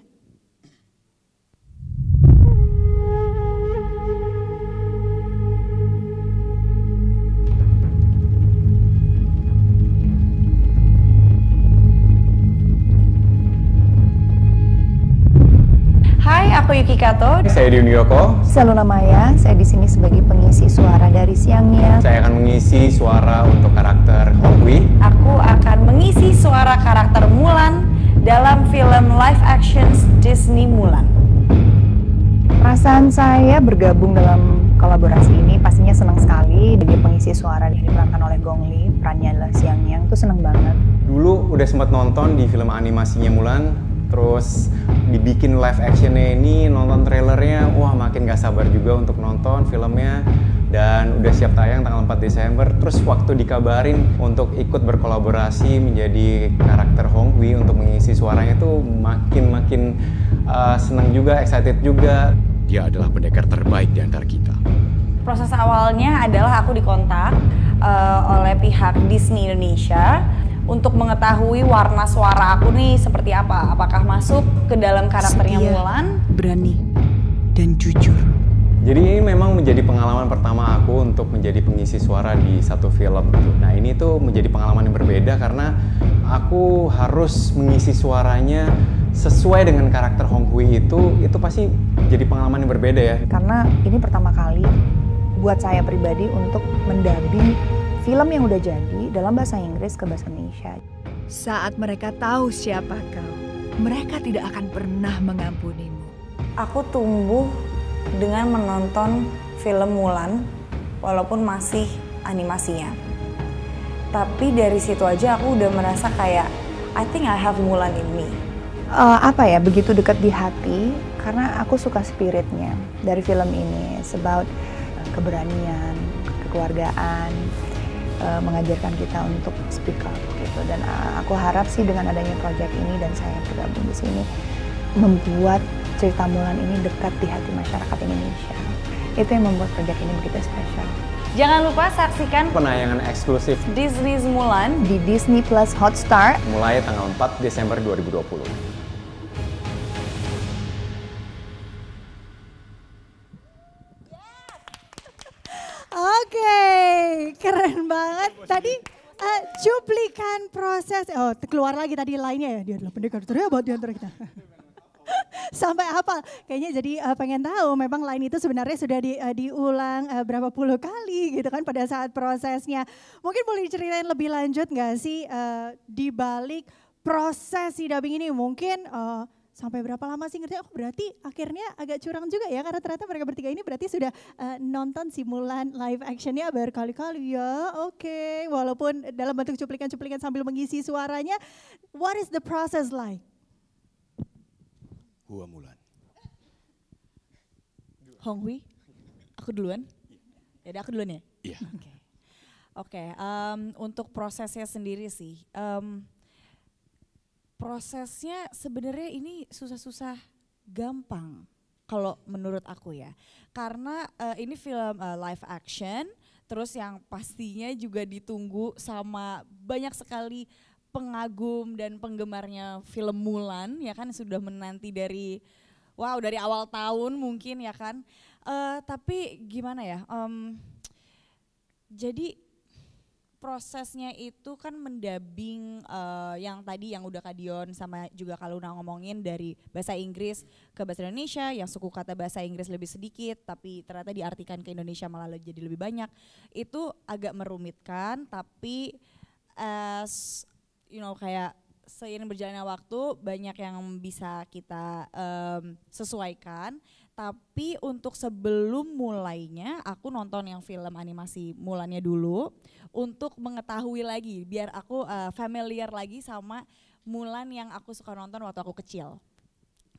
D: aku Yuki Kato. Saya
B: Dion Yoko.
D: Saya Luna Maya. Saya di sini sebagai pengisi suara dari siangnya. Saya
B: akan mengisi suara untuk karakter Hongwi.
D: Aku akan mengisi suara karakter
H: Mulan dalam film live action Disney Mulan.
D: Perasaan saya bergabung dalam kolaborasi ini pastinya senang sekali. Jadi pengisi suara yang diperankan oleh Gong Li, perannya adalah Siang Yang, itu senang banget.
B: Dulu udah sempat nonton di film animasinya Mulan, terus dibikin live actionnya ini nonton trailernya wah makin gak sabar juga untuk nonton filmnya dan udah siap tayang tanggal 4 Desember terus waktu dikabarin untuk ikut berkolaborasi menjadi karakter Hong Hongwi untuk mengisi suaranya itu makin makin uh, seneng juga excited juga dia adalah pendekar terbaik di antara kita
H: proses awalnya adalah aku dikontak uh, oleh pihak Disney Indonesia untuk mengetahui warna suara aku nih seperti apa. Apakah masuk ke dalam karakternya Setia, Mulan? Berani
B: dan jujur. Jadi ini memang menjadi pengalaman pertama aku untuk menjadi pengisi suara di satu film. Nah ini tuh menjadi pengalaman yang berbeda karena aku harus mengisi suaranya sesuai dengan karakter Hong Hui itu, itu pasti jadi pengalaman yang berbeda ya.
D: Karena ini pertama kali buat saya pribadi untuk mendampingi film yang udah jadi dalam bahasa Inggris ke bahasa Indonesia. Saat mereka tahu siapa kau, mereka tidak akan pernah mengampunimu. Aku tumbuh
H: dengan menonton film Mulan, walaupun masih animasinya. Tapi dari situ aja aku udah merasa kayak, I think I have
D: Mulan in me. Uh, apa ya, begitu dekat di hati, karena aku suka spiritnya dari film ini. It's about eh, keberanian, kekeluargaan, uh, mengajarkan kita untuk speak up gitu dan uh, aku harap sih dengan adanya proyek ini dan saya yang tergabung di sini membuat cerita Mulan ini dekat di hati
B: masyarakat Indonesia
D: itu yang membuat proyek ini begitu spesial.
H: Jangan lupa saksikan
B: penayangan eksklusif
H: Disney's Mulan di Disney Plus Hotstar
B: mulai tanggal 4 Desember 2020.
A: banget. Tadi uh, cuplikan proses, oh keluar lagi tadi lainnya ya, dia adalah pendekar terhebat di antara kita. Sampai apa? Kayaknya jadi uh, pengen tahu memang lain itu sebenarnya sudah di, uh, diulang uh, berapa puluh kali gitu kan pada saat prosesnya. Mungkin boleh diceritain lebih lanjut nggak sih uh, di balik proses si dubbing ini mungkin uh, Sampai berapa lama sih ngerjain? aku oh, berarti akhirnya agak curang juga ya karena ternyata mereka bertiga ini berarti sudah uh, nonton simulan live actionnya berkali-kali ya. Oke, okay. walaupun dalam bentuk cuplikan-cuplikan sambil mengisi suaranya. What is the process like?
B: Gua Mulan.
H: Honghui, aku duluan. Ya, aku duluan ya. Yeah. Oke. Okay. okay, um, untuk prosesnya sendiri sih. Um, prosesnya sebenarnya ini susah-susah gampang kalau menurut aku ya. Karena uh, ini film uh, live action, terus yang pastinya juga ditunggu sama banyak sekali pengagum dan penggemarnya film Mulan ya kan sudah menanti dari wow dari awal tahun mungkin ya kan. Uh, tapi gimana ya? Um, jadi prosesnya itu kan mendabing uh, eh, yang tadi yang udah Kadion sama juga Kaluna ngomongin dari bahasa Inggris ke bahasa Indonesia yang suku kata bahasa Inggris lebih sedikit tapi ternyata diartikan ke Indonesia malah jadi lebih banyak itu agak merumitkan tapi as eh, you know kayak seiring berjalannya waktu banyak yang bisa kita um, sesuaikan tapi untuk sebelum mulainya aku nonton yang film animasi Mulannya dulu untuk mengetahui lagi biar aku uh, familiar lagi sama Mulan yang aku suka nonton waktu aku kecil.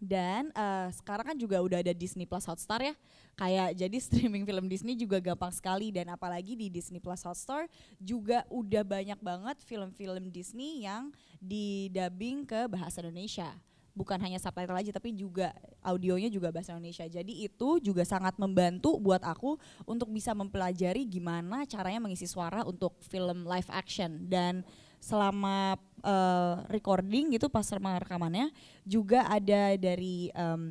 H: Dan uh, sekarang kan juga udah ada Disney Plus Hotstar ya. Kayak jadi streaming film Disney juga gampang sekali dan apalagi di Disney Plus Hotstar juga udah banyak banget film-film Disney yang didubbing ke bahasa Indonesia bukan hanya subtitle aja tapi juga audionya juga bahasa Indonesia. Jadi itu juga sangat membantu buat aku untuk bisa mempelajari gimana caranya mengisi suara untuk film live action dan selama uh, recording gitu pas rekamannya juga ada dari um,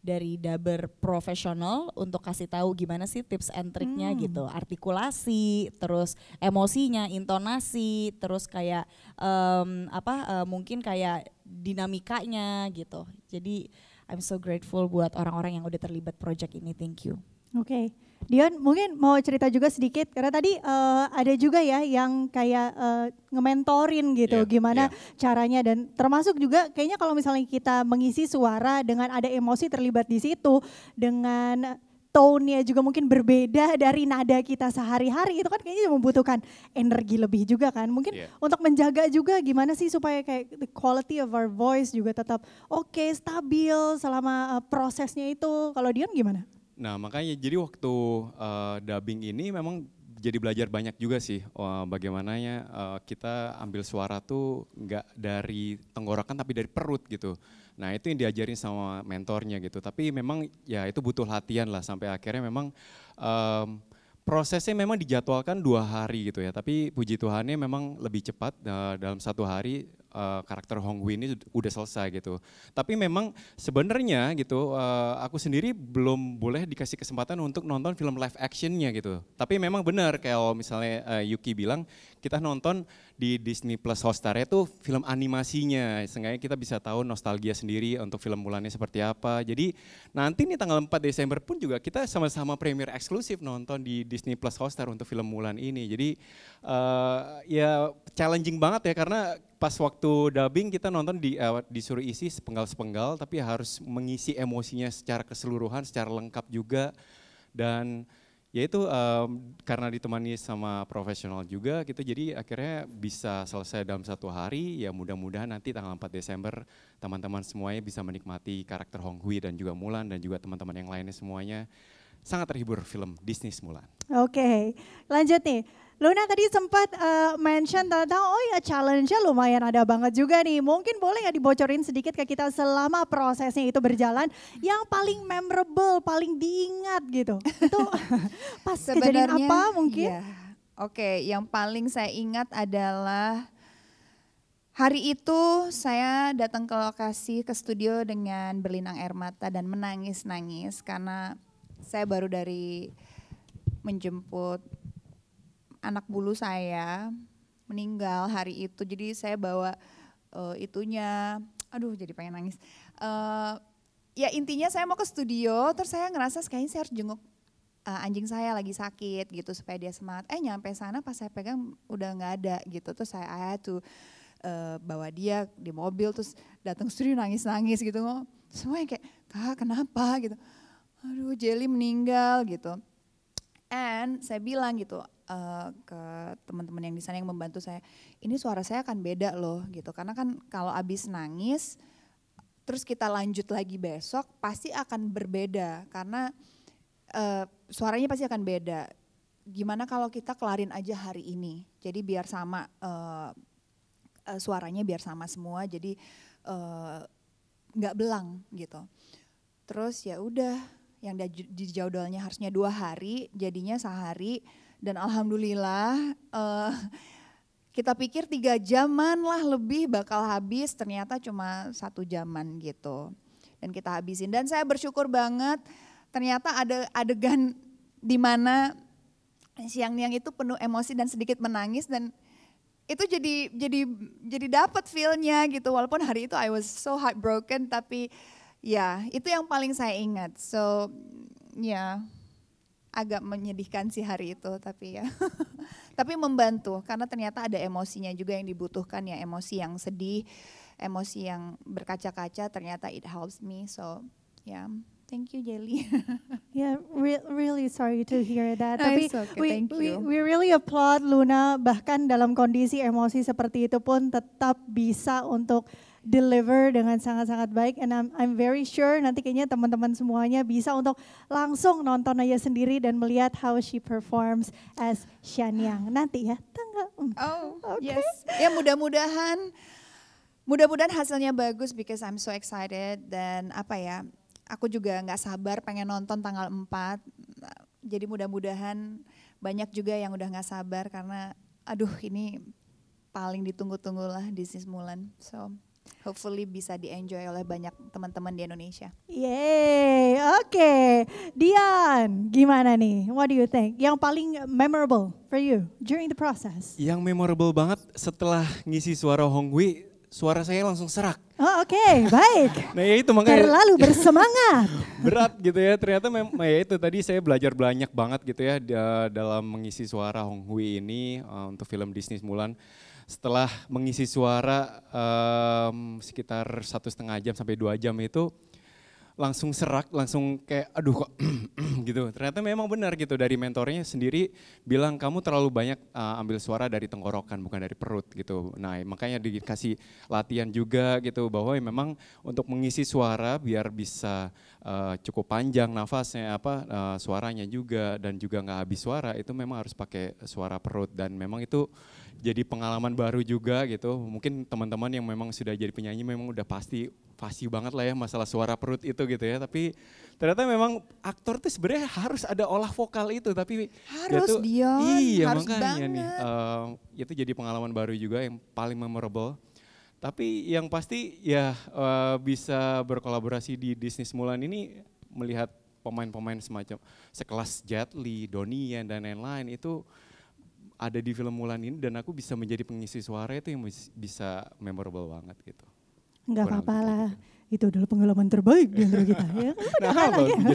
H: dari daber profesional untuk kasih tahu gimana sih tips and triknya hmm. gitu artikulasi terus emosinya intonasi terus kayak um, apa uh, mungkin kayak dinamikanya gitu. Jadi I'm so grateful buat orang-orang yang udah terlibat project
A: ini. Thank you. Oke. Okay. Dion mungkin mau cerita juga sedikit karena tadi uh, ada juga ya yang kayak uh, ngementorin gitu yeah, gimana yeah. caranya dan termasuk juga kayaknya kalau misalnya kita mengisi suara dengan ada emosi terlibat di situ dengan tone-nya juga mungkin berbeda dari nada kita sehari-hari itu kan kayaknya membutuhkan energi lebih juga kan. Mungkin yeah. untuk menjaga juga gimana sih supaya kayak the quality of our voice juga tetap oke, okay, stabil selama eh, prosesnya itu. Kalau Dion gimana?
B: Nah, makanya jadi waktu uh, dubbing ini memang jadi belajar banyak juga sih uh, eh, bagaimananya uh, kita ambil suara tuh nggak dari tenggorokan tapi dari perut gitu. Nah itu yang diajarin sama mentornya gitu. Tapi memang ya itu butuh latihan lah sampai akhirnya memang um, prosesnya memang dijadwalkan dua hari gitu ya. Tapi puji Tuhannya memang lebih cepat uh, dalam satu hari uh, karakter Hong Hui ini udah selesai gitu. Tapi memang sebenarnya gitu uh, aku sendiri belum boleh dikasih kesempatan untuk nonton film live actionnya gitu. Tapi memang benar kayak misalnya uh, Yuki bilang kita nonton di Disney Plus Hotstar itu film animasinya. Seenggaknya kita bisa tahu nostalgia sendiri untuk film bulannya seperti apa. Jadi nanti nih tanggal 4 Desember pun juga kita sama-sama premier eksklusif nonton di Disney Plus Hotstar untuk film Mulan ini. Jadi uh, ya challenging banget ya karena pas waktu dubbing kita nonton di uh, disuruh isi sepenggal-sepenggal tapi harus mengisi emosinya secara keseluruhan, secara lengkap juga dan yaitu um, karena ditemani sama profesional juga kita gitu, jadi akhirnya bisa selesai dalam satu hari ya mudah-mudahan nanti tanggal 4 Desember teman-teman semuanya bisa menikmati karakter Hong Hui dan juga Mulan dan juga teman-teman yang lainnya semuanya sangat terhibur film Disney Mulan.
A: Oke, okay. lanjut nih. Luna tadi sempat uh, mention tentang oh ya challenge-nya lumayan ada banget juga nih. Mungkin boleh nggak dibocorin sedikit ke kita selama prosesnya itu berjalan yang paling memorable, paling diingat gitu. Itu
D: pas kejadian apa mungkin? Ya. Oke, okay, yang paling saya ingat adalah Hari itu saya datang ke lokasi ke studio dengan berlinang air mata dan menangis-nangis karena saya baru dari menjemput anak bulu saya meninggal hari itu. Jadi saya bawa uh, itunya, aduh jadi pengen nangis. Uh, ya intinya saya mau ke studio, terus saya ngerasa kayaknya saya harus jenguk uh, anjing saya lagi sakit gitu supaya dia semangat. Eh nyampe sana pas saya pegang udah nggak ada gitu. Terus saya ayah tuh uh, bawa dia di mobil terus datang studio nangis-nangis gitu. Semua yang kayak, "Kak, kenapa?" gitu. Aduh, jeli meninggal gitu. And saya bilang gitu, uh, ke teman-teman yang di sana yang membantu saya, ini suara saya akan beda loh gitu. Karena kan kalau abis nangis, terus kita lanjut lagi besok pasti akan berbeda karena uh, suaranya pasti akan beda. Gimana kalau kita kelarin aja hari ini? Jadi biar sama uh, uh, suaranya biar sama semua. Jadi nggak uh, belang gitu. Terus ya udah yang di, di jadwalnya harusnya dua hari, jadinya sehari dan alhamdulillah uh, kita pikir tiga jaman lah lebih bakal habis, ternyata cuma satu jaman gitu. Dan kita habisin. Dan saya bersyukur banget ternyata ada adegan di mana siang yang itu penuh emosi dan sedikit menangis dan itu jadi jadi jadi dapat feelnya gitu walaupun hari itu I was so heartbroken tapi ya itu yang paling saya ingat so ya yeah agak menyedihkan sih hari itu tapi ya tapi membantu karena ternyata ada emosinya juga yang dibutuhkan ya emosi yang sedih emosi yang berkaca-kaca ternyata it helps me so yeah Thank you, Jelly. yeah,
A: re really sorry
D: to hear that. Tapi okay, we, thank you.
A: We, we really applaud Luna bahkan dalam kondisi emosi seperti itu pun tetap bisa untuk deliver dengan sangat-sangat baik and I'm, I'm very sure nanti kayaknya teman-teman semuanya bisa untuk langsung nonton aja sendiri dan melihat how she performs as Shanyang nanti ya
D: tanggal oh okay. yes ya mudah-mudahan mudah-mudahan hasilnya bagus because I'm so excited dan apa ya aku juga nggak sabar pengen nonton tanggal 4 jadi mudah-mudahan banyak juga yang udah nggak sabar karena aduh ini paling ditunggu tunggulah lah is Mulan so hopefully bisa dienjoy oleh banyak teman-teman di Indonesia. Yeay, oke. Okay.
A: Dian, gimana nih? What do you think? Yang paling memorable for you during the process?
B: Yang memorable banget setelah ngisi suara Hongwi, suara saya langsung serak.
A: Oh, oke, okay.
B: baik. nah, ya itu makanya terlalu
A: bersemangat.
B: berat gitu ya. Ternyata memang nah, ya itu tadi saya belajar banyak banget gitu ya dalam mengisi suara Hui ini uh, untuk film Disney Mulan setelah mengisi suara um, sekitar satu setengah jam sampai dua jam itu langsung serak, langsung kayak aduh kok gitu. Ternyata memang benar gitu dari mentornya sendiri bilang kamu terlalu banyak uh, ambil suara dari tenggorokan bukan dari perut gitu. Nah makanya dikasih latihan juga gitu bahwa ya memang untuk mengisi suara biar bisa uh, cukup panjang nafasnya apa uh, suaranya juga dan juga nggak habis suara itu memang harus pakai suara perut dan memang itu jadi pengalaman baru juga gitu. Mungkin teman-teman yang memang sudah jadi penyanyi memang udah pasti fasih banget lah ya masalah suara perut itu gitu ya. Tapi ternyata memang aktor tuh sebenarnya harus ada olah vokal itu. Tapi harus dia iya harus makanya banget. nih eh, uh, itu jadi pengalaman baru juga yang paling memorable. Tapi yang pasti ya uh, bisa berkolaborasi di Disney Mulan ini melihat pemain-pemain semacam sekelas Jet Li, Donnie Yen dan lain-lain itu ada di film Mulan ini dan aku bisa menjadi pengisi suara itu yang bisa memorable banget gitu. Enggak
A: apa-apa lah. Gitu. itu adalah pengalaman terbaik di antara kita ya. Kan nah, kan ya. Lama-lama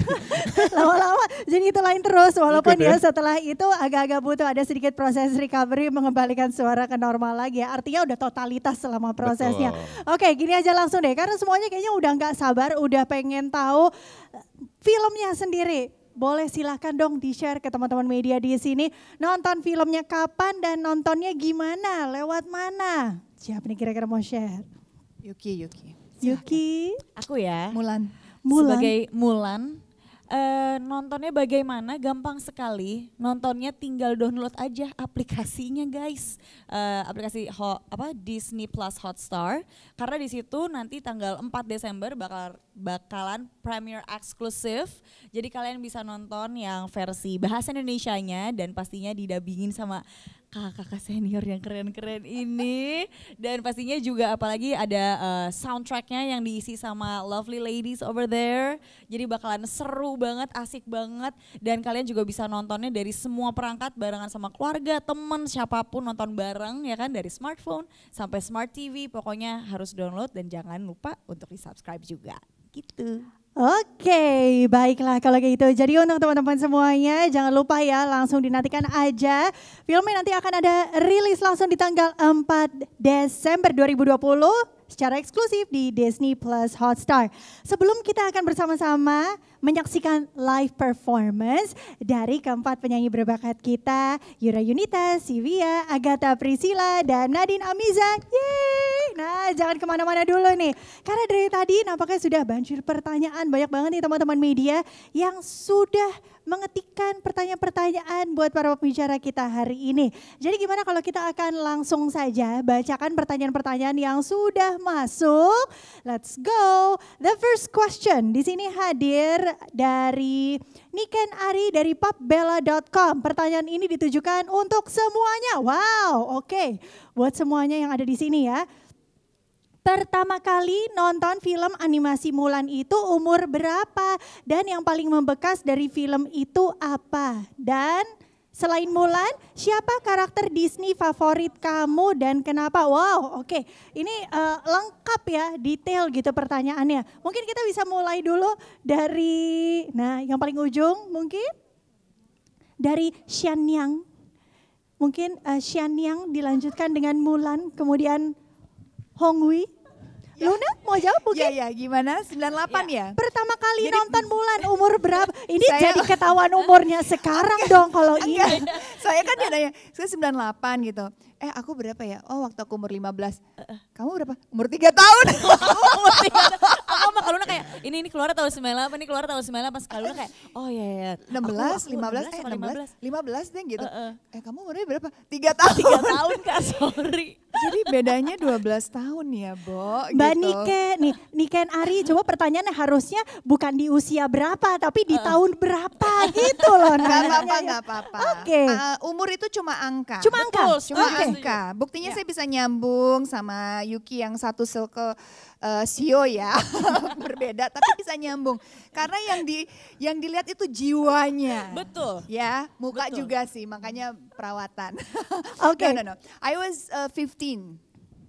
A: lawa-lawa jadi itu lain terus walaupun ya setelah itu agak-agak butuh ada sedikit proses recovery mengembalikan suara ke normal lagi ya. Artinya udah totalitas selama prosesnya. Betul. Oke, gini aja langsung deh karena semuanya kayaknya udah nggak sabar, udah pengen tahu eh, filmnya sendiri boleh silahkan dong di-share ke teman-teman media di sini. Nonton filmnya kapan dan nontonnya gimana, lewat mana? Siapa nih kira-kira mau share?
D: Yuki, Yuki.
A: Yuki. Aku ya. Mulan. Mulan. Sebagai Mulan, Eh,
H: nontonnya bagaimana? Gampang sekali. Nontonnya tinggal download aja aplikasinya, guys. Uh, aplikasi ho, apa Disney Plus Hotstar. Karena di situ nanti tanggal 4 Desember bakal bakalan premier eksklusif. Jadi kalian bisa nonton yang versi bahasa Indonesia nya dan pastinya didabingin sama kakak-kakak senior yang keren-keren ini dan pastinya juga apalagi ada uh, soundtracknya yang diisi sama lovely ladies over there jadi bakalan seru banget asik banget dan kalian juga bisa nontonnya dari semua perangkat barengan sama keluarga temen siapapun nonton bareng ya kan dari smartphone sampai smart TV pokoknya harus download dan jangan lupa untuk di subscribe juga gitu
A: Oke, baiklah kalau kayak gitu. Jadi untuk teman-teman semuanya, jangan lupa ya langsung dinantikan aja. Filmnya nanti akan ada rilis langsung di tanggal 4 Desember 2020 secara eksklusif di Disney Plus Hotstar. Sebelum kita akan bersama-sama menyaksikan live performance dari keempat penyanyi berbakat kita, Yura Yunita, Sivia, Agatha Priscilla, dan Nadine Amiza. Yeay! Nah, jangan kemana-mana dulu nih. Karena dari tadi nampaknya sudah banjir pertanyaan banyak banget nih teman-teman media yang sudah mengetikkan pertanyaan-pertanyaan buat para pembicara kita hari ini. Jadi gimana kalau kita akan langsung saja bacakan pertanyaan-pertanyaan yang sudah masuk. Let's go. The first question di sini hadir dari Niken Ari dari papbella.com. Pertanyaan ini ditujukan untuk semuanya. Wow, oke. Okay. Buat semuanya yang ada di sini ya. Pertama kali nonton film animasi Mulan itu umur berapa? Dan yang paling membekas dari film itu apa? Dan selain Mulan, siapa karakter Disney favorit kamu dan kenapa? Wow, oke. Okay. Ini uh, lengkap ya, detail gitu pertanyaannya. Mungkin kita bisa mulai dulu dari, nah yang paling ujung mungkin? Dari Xianyang. Mungkin uh, eh, Xianyang dilanjutkan dengan Mulan, kemudian Hongwi. Ya. Luna mau jawab mungkin? Iya, ya, gimana? 98 ya. ya? Pertama kali jadi, nonton Mulan umur berapa? Ini saya,
H: jadi
D: ketahuan umurnya sekarang enggak, dong kalau ini. Saya kan dia nanya, saya 98 gitu. Eh aku berapa ya? Oh waktu aku umur 15. Kamu berapa? Umur 3 tahun.
H: umur 3 tahun. Aku sama Kaluna kayak, ini ini
D: keluar tahun 98, ini keluar tahun 98. Kaluna kayak, oh iya iya. 16, ya. aku, aku 15, 15, eh 16, 15, 15 deh gitu. Uh, uh. Eh kamu umurnya berapa? 3 tahun.
C: 3 tahun kak,
D: sorry. Jadi bedanya 12 tahun ya, Bo. Mbak gitu. Nike,
A: nih, Niken Ari, coba pertanyaannya harusnya bukan di usia berapa, tapi di uh. tahun berapa
D: gitu loh. Gak apa-apa, iya, iya. gak apa-apa. Oke. Okay. Uh, eh, umur itu cuma angka. Cuma angka? Betul, cuma okay. angka. Buktinya ya. saya bisa nyambung sama Yuki yang satu circle uh, eh, sio e ya berbeda tapi bisa nyambung karena yang di yang dilihat itu jiwanya betul ya muka betul. juga sih makanya perawatan oke okay. no, no no I was uh, eh, 15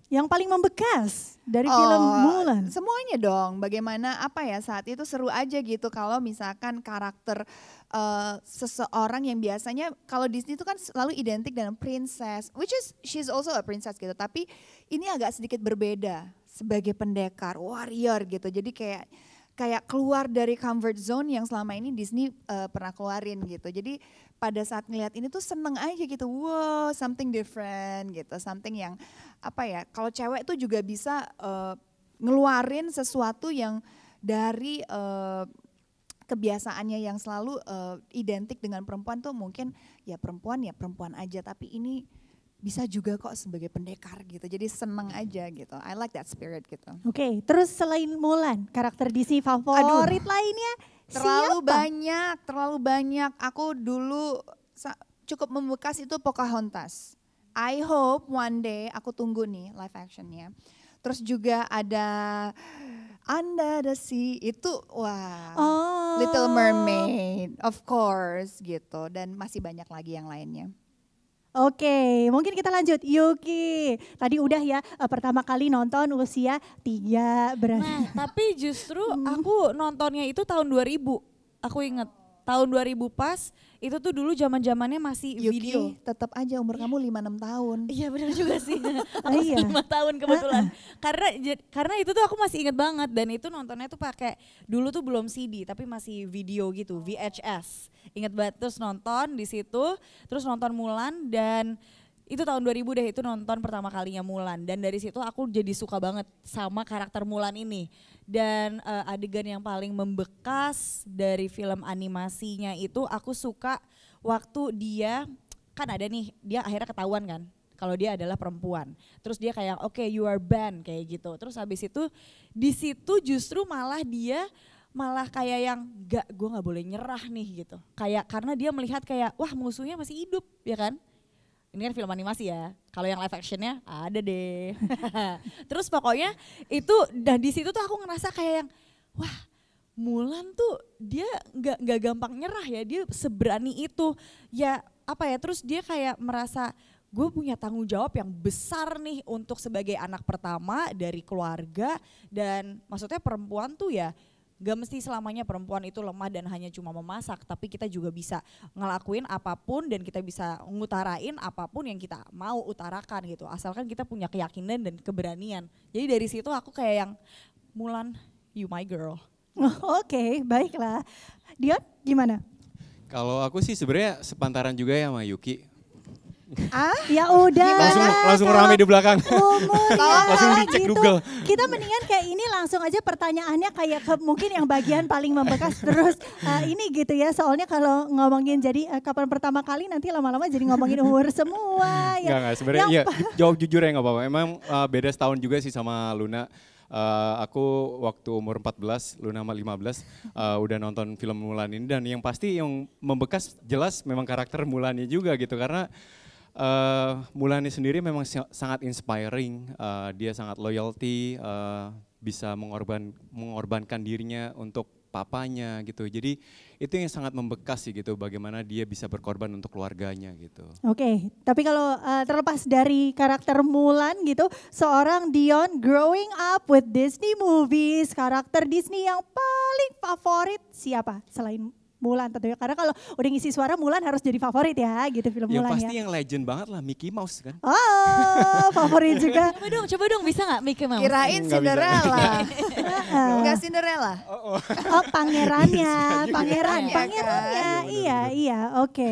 D: yang paling membekas dari oh, film eh, Mulan? Semuanya dong. Bagaimana apa ya saat itu seru aja gitu kalau misalkan karakter uh, seseorang yang biasanya kalau Disney itu kan selalu identik dengan princess, which is she's also a princess gitu. Tapi ini agak sedikit berbeda sebagai pendekar, warrior gitu. Jadi kayak kayak keluar dari comfort zone yang selama ini Disney uh, pernah keluarin gitu. Jadi pada saat ngelihat ini tuh seneng aja gitu, wow something different gitu, something yang apa ya, kalau cewek tuh juga bisa uh, ngeluarin sesuatu yang dari uh, kebiasaannya yang selalu uh, identik dengan perempuan tuh mungkin ya perempuan ya perempuan aja, tapi ini bisa juga kok sebagai pendekar gitu. Jadi seneng aja gitu. I like that spirit gitu.
A: Oke, okay, terus selain Mulan, karakter DC favorit Aduh,
D: lainnya terlalu siapa? banyak, terlalu banyak. Aku dulu cukup membekas itu Pocahontas. I hope one day aku tunggu nih live actionnya. Terus juga ada Anda ada si itu wah oh. Little Mermaid of course gitu dan masih banyak lagi yang lainnya.
A: Oke, mungkin kita lanjut. Yuki, tadi udah ya eh, pertama kali nonton usia tiga berarti.
H: Nah, tapi justru hmm. aku nontonnya itu tahun 2000. Aku inget tahun 2000 pas itu tuh dulu zaman zamannya masih Yuki, video.
D: tetap aja umur kamu lima enam
H: tahun. Iya benar juga sih. oh, iya. tahun kebetulan. karena karena itu tuh aku masih inget banget dan itu nontonnya tuh pakai dulu tuh belum CD tapi masih video gitu, VHS. inget banget terus nonton di situ, terus nonton Mulan dan itu tahun 2000 deh itu nonton pertama kalinya Mulan dan dari situ aku jadi suka banget sama karakter Mulan ini dan uh, adegan yang paling membekas dari film animasinya itu aku suka waktu dia kan ada nih dia akhirnya ketahuan kan kalau dia adalah perempuan terus dia kayak oke okay, you are banned kayak gitu terus habis itu di situ justru malah dia malah kayak yang gak gue nggak boleh nyerah nih gitu kayak karena dia melihat kayak wah musuhnya masih hidup ya kan ini kan film animasi ya. Kalau yang live actionnya ada deh. Terus pokoknya itu dan di situ tuh aku ngerasa kayak yang wah Mulan tuh dia nggak nggak gampang nyerah ya dia seberani itu ya apa ya terus dia kayak merasa gue punya tanggung jawab yang besar nih untuk sebagai anak pertama dari keluarga dan maksudnya perempuan tuh ya Gak mesti selamanya perempuan itu lemah dan hanya cuma memasak, tapi kita juga bisa ngelakuin apapun dan kita bisa ngutarain apapun yang kita mau utarakan gitu. Asalkan kita punya keyakinan dan keberanian. Jadi dari situ aku kayak yang
A: Mulan, you my girl. Oke, okay, baiklah. Dion, gimana?
B: Kalau aku sih sebenarnya sepantaran juga ya sama Yuki.
A: Ah, ya udah. Langsung nah, langsung rame di belakang.
B: Umum, langsung dicek gitu. Google.
A: Kita mendingan kayak ini langsung aja pertanyaannya kayak ke, mungkin yang bagian paling membekas terus uh, ini gitu ya. Soalnya kalau ngomongin jadi uh, kapan pertama kali nanti lama-lama jadi ngomongin umur semua ya. Enggak,
B: gak, sebenarnya iya, jawab jujur ya nggak apa-apa. Emang uh, beda setahun juga sih sama Luna uh, aku waktu umur 14, Luna 15 uh, udah nonton film Mulan ini dan yang pasti yang membekas jelas memang karakter Mulannya juga gitu karena Uh, Mulani sendiri memang sangat inspiring, uh, dia sangat loyalty, uh, bisa mengorban, mengorbankan dirinya untuk papanya gitu. Jadi itu yang sangat membekas sih gitu, bagaimana dia bisa berkorban untuk keluarganya gitu.
A: Oke, okay. tapi kalau uh, terlepas dari karakter Mulan gitu, seorang Dion growing up with Disney movies, karakter Disney yang paling favorit siapa selain Mulan tentunya. Karena kalau udah ngisi suara Mulan harus jadi favorit ya gitu film ya, Mulan ya. pasti yang
B: legend banget lah Mickey Mouse kan. Oh favorit juga.
E: coba
H: dong, coba dong bisa nggak Mickey Mouse? Kirain Enggak Cinderella.
D: Enggak Cinderella. Oh, oh. oh pangerannya, iya pangeran, iya, kan? pangerannya. Iya, iya,
A: iya oke.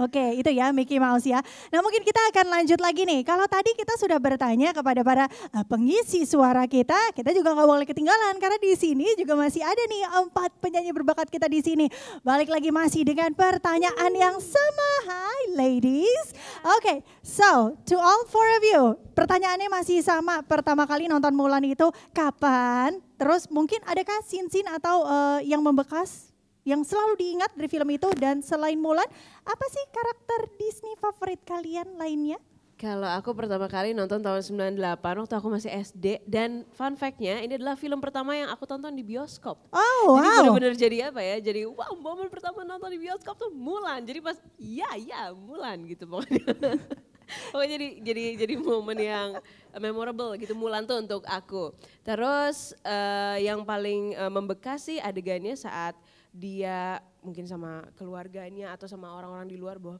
A: Oke, itu ya Mickey Mouse ya. Nah, mungkin kita akan lanjut lagi nih. Kalau tadi kita sudah bertanya kepada para eh, pengisi suara kita, kita juga nggak boleh ketinggalan karena di sini juga masih ada nih empat penyanyi berbakat kita di sini. Balik lagi masih dengan pertanyaan yang sama. Hai ladies. Oke, so to all four of you, pertanyaannya masih sama. Pertama kali nonton Mulan itu kapan? Terus mungkin adakah sin-sin atau uh, yang membekas yang selalu
F: diingat dari film itu dan selain Mulan, apa sih karakter Disney favorit kalian lainnya? Kalau aku pertama kali nonton tahun 98 waktu aku masih SD dan fun fact-nya ini adalah film pertama yang aku tonton di bioskop. Oh wow. Jadi benar-benar jadi apa ya, jadi wow momen pertama nonton di bioskop tuh Mulan. Jadi pas ya ya Mulan gitu pokoknya. oh jadi jadi jadi momen yang memorable gitu Mulan tuh untuk aku. Terus uh, yang paling uh, membekas sih adegannya saat dia mungkin sama keluarganya atau sama orang-orang di luar bahwa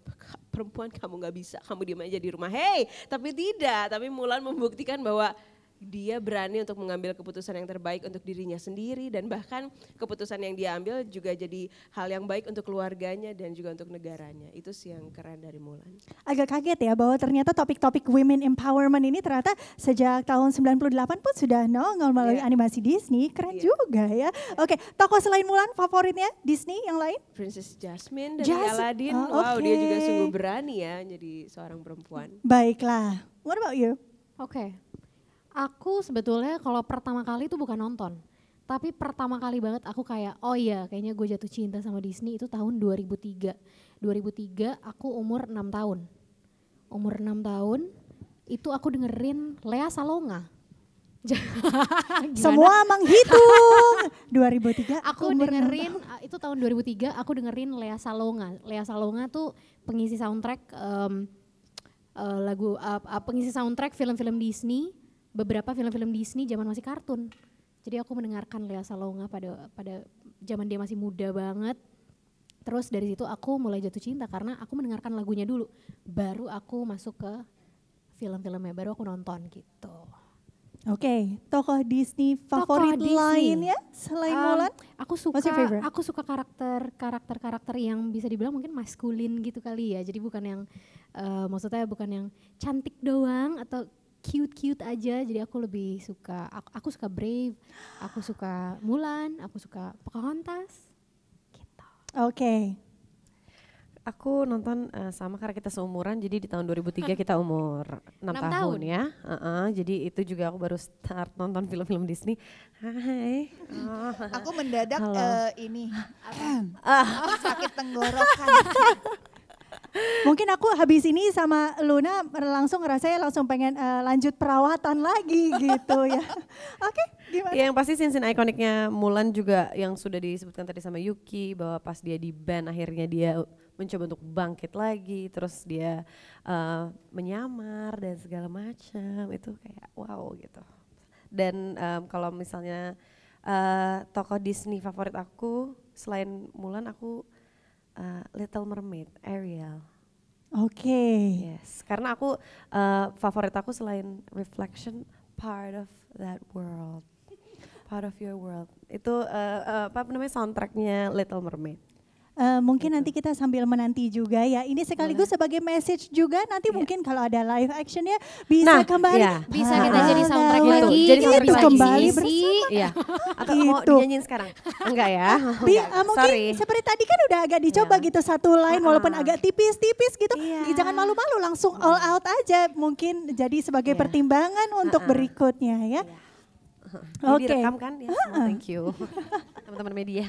F: perempuan kamu nggak bisa, kamu diam aja di rumah. Hei, tapi tidak, tapi Mulan membuktikan bahwa dia berani untuk mengambil keputusan yang terbaik untuk dirinya sendiri dan bahkan keputusan yang dia ambil juga jadi hal yang baik untuk keluarganya dan juga untuk negaranya. Itu sih yang keren dari Mulan.
A: Agak kaget ya bahwa ternyata topik-topik women empowerment ini ternyata sejak tahun 98 pun sudah nongol melalui yeah. animasi Disney. Keren yeah. juga ya. Oke, okay, tokoh selain Mulan favoritnya Disney yang lain?
F: Princess Jasmine dan Jas Aladdin. Oh, ah, okay. Wow, dia juga sungguh berani ya jadi seorang perempuan.
E: Baiklah. What about you? Oke. Okay. Aku sebetulnya kalau pertama kali itu bukan nonton. Tapi pertama kali banget aku kayak, oh iya kayaknya gue jatuh cinta sama Disney itu tahun 2003. 2003 aku umur enam tahun. Umur enam tahun itu aku dengerin Lea Salonga. Semua menghitung 2003 aku dengerin eh, itu tahun 2003 aku dengerin Lea Salonga. Lea Salonga tuh pengisi soundtrack um, uh, lagu uh, uh, pengisi soundtrack film-film Disney beberapa film-film Disney zaman masih kartun. Jadi aku mendengarkan Lea Salonga pada pada zaman dia masih muda banget. Terus dari situ aku mulai jatuh cinta karena aku mendengarkan lagunya dulu, baru aku masuk ke film-filmnya, baru aku nonton gitu. Oke, okay, tokoh Disney favorit tokoh lain ya selain um, Mulan? Aku suka aku suka karakter karakter karakter yang bisa dibilang mungkin maskulin gitu kali ya. Jadi bukan yang uh, maksudnya bukan yang cantik doang atau cute-cute aja jadi aku lebih suka aku, aku suka Brave,
G: aku suka Mulan, aku suka Pocahontas. Gitu. Oke. Okay. Aku nonton uh, sama karena kita seumuran jadi di tahun 2003 kita umur enam tahun, tahun ya. Uh -uh, jadi itu juga aku baru start nonton film-film Disney. Hai.
D: Oh. Aku mendadak uh, ini aku ah.
A: sakit tenggorokan. Mungkin aku habis ini sama Luna langsung ngerasanya langsung pengen uh, lanjut perawatan lagi gitu ya.
G: Oke, okay, gimana? Ya, yang pasti scene-scene ikoniknya Mulan juga yang sudah disebutkan tadi sama Yuki bahwa pas dia di band akhirnya dia mencoba untuk bangkit lagi, terus dia uh, menyamar dan segala macam itu kayak wow gitu. Dan um, kalau misalnya uh, tokoh Disney favorit aku selain Mulan aku uh, Little Mermaid, Ariel. Oke. Okay. Yes, karena aku uh, favorit aku selain Reflection, part of that world, part of your world. Itu uh, uh, apa namanya soundtracknya Little Mermaid.
A: Eh, mungkin nanti kita sambil menanti juga ya. Ini sekaligus Boleh. sebagai message juga nanti yeah. mungkin kalau ada live action ya bisa nah, kembali. Yeah. Bisa kita ah, jadi soundtrack gitu. lagi. Jadi soundtrack itu lagi. kembali isi. bersama. Iya. Atau mau gitu. dinyanyiin sekarang? Enggak ya. Ah, bi, uh, mungkin Sorry. seperti tadi kan udah agak dicoba yeah. gitu satu line walaupun agak tipis-tipis gitu. Yeah. Jangan malu-malu langsung all out aja mungkin jadi sebagai yeah. pertimbangan untuk uh -huh. berikutnya ya. Yeah.
G: Oke. Okay. Direkam kan? uh -uh. thank you. Teman-teman media.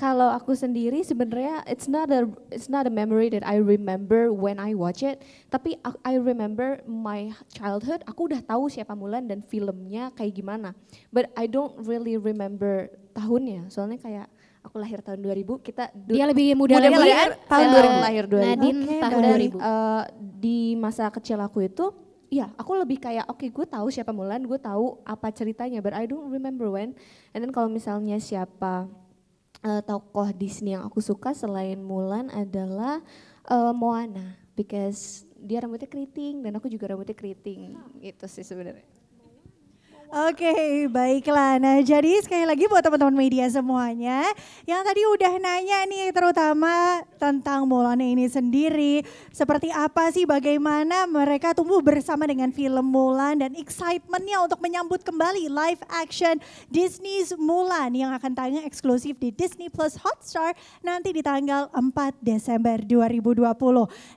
C: Kalau aku sendiri sebenarnya it's not a it's not a memory that I remember when I watch it, tapi I remember my childhood. Aku udah tahu siapa Mulan dan filmnya kayak gimana. But I don't really remember tahunnya. Soalnya kayak aku lahir tahun 2000, kita Dia lebih muda, muda lahir, eh, tahun uh, eh, 2000 Nadine tahun 2000. Eh, di masa kecil aku itu ya, aku lebih kayak oke okay, gue tahu siapa Mulan, gue tahu apa ceritanya, but I don't remember when. And then kalau misalnya siapa uh, tokoh Disney yang aku suka selain Mulan adalah uh, Moana because dia rambutnya keriting dan aku juga rambutnya keriting gitu sih sebenarnya. Oke,
A: okay, baiklah. Nah, jadi sekali lagi buat teman-teman media semuanya yang tadi udah nanya nih terutama tentang Mulane ini sendiri, seperti apa sih bagaimana mereka tumbuh bersama dengan film Mulan dan excitementnya untuk menyambut kembali live action Disney's Mulan yang akan tayang eksklusif di Disney Plus Hotstar nanti di tanggal 4 Desember 2020.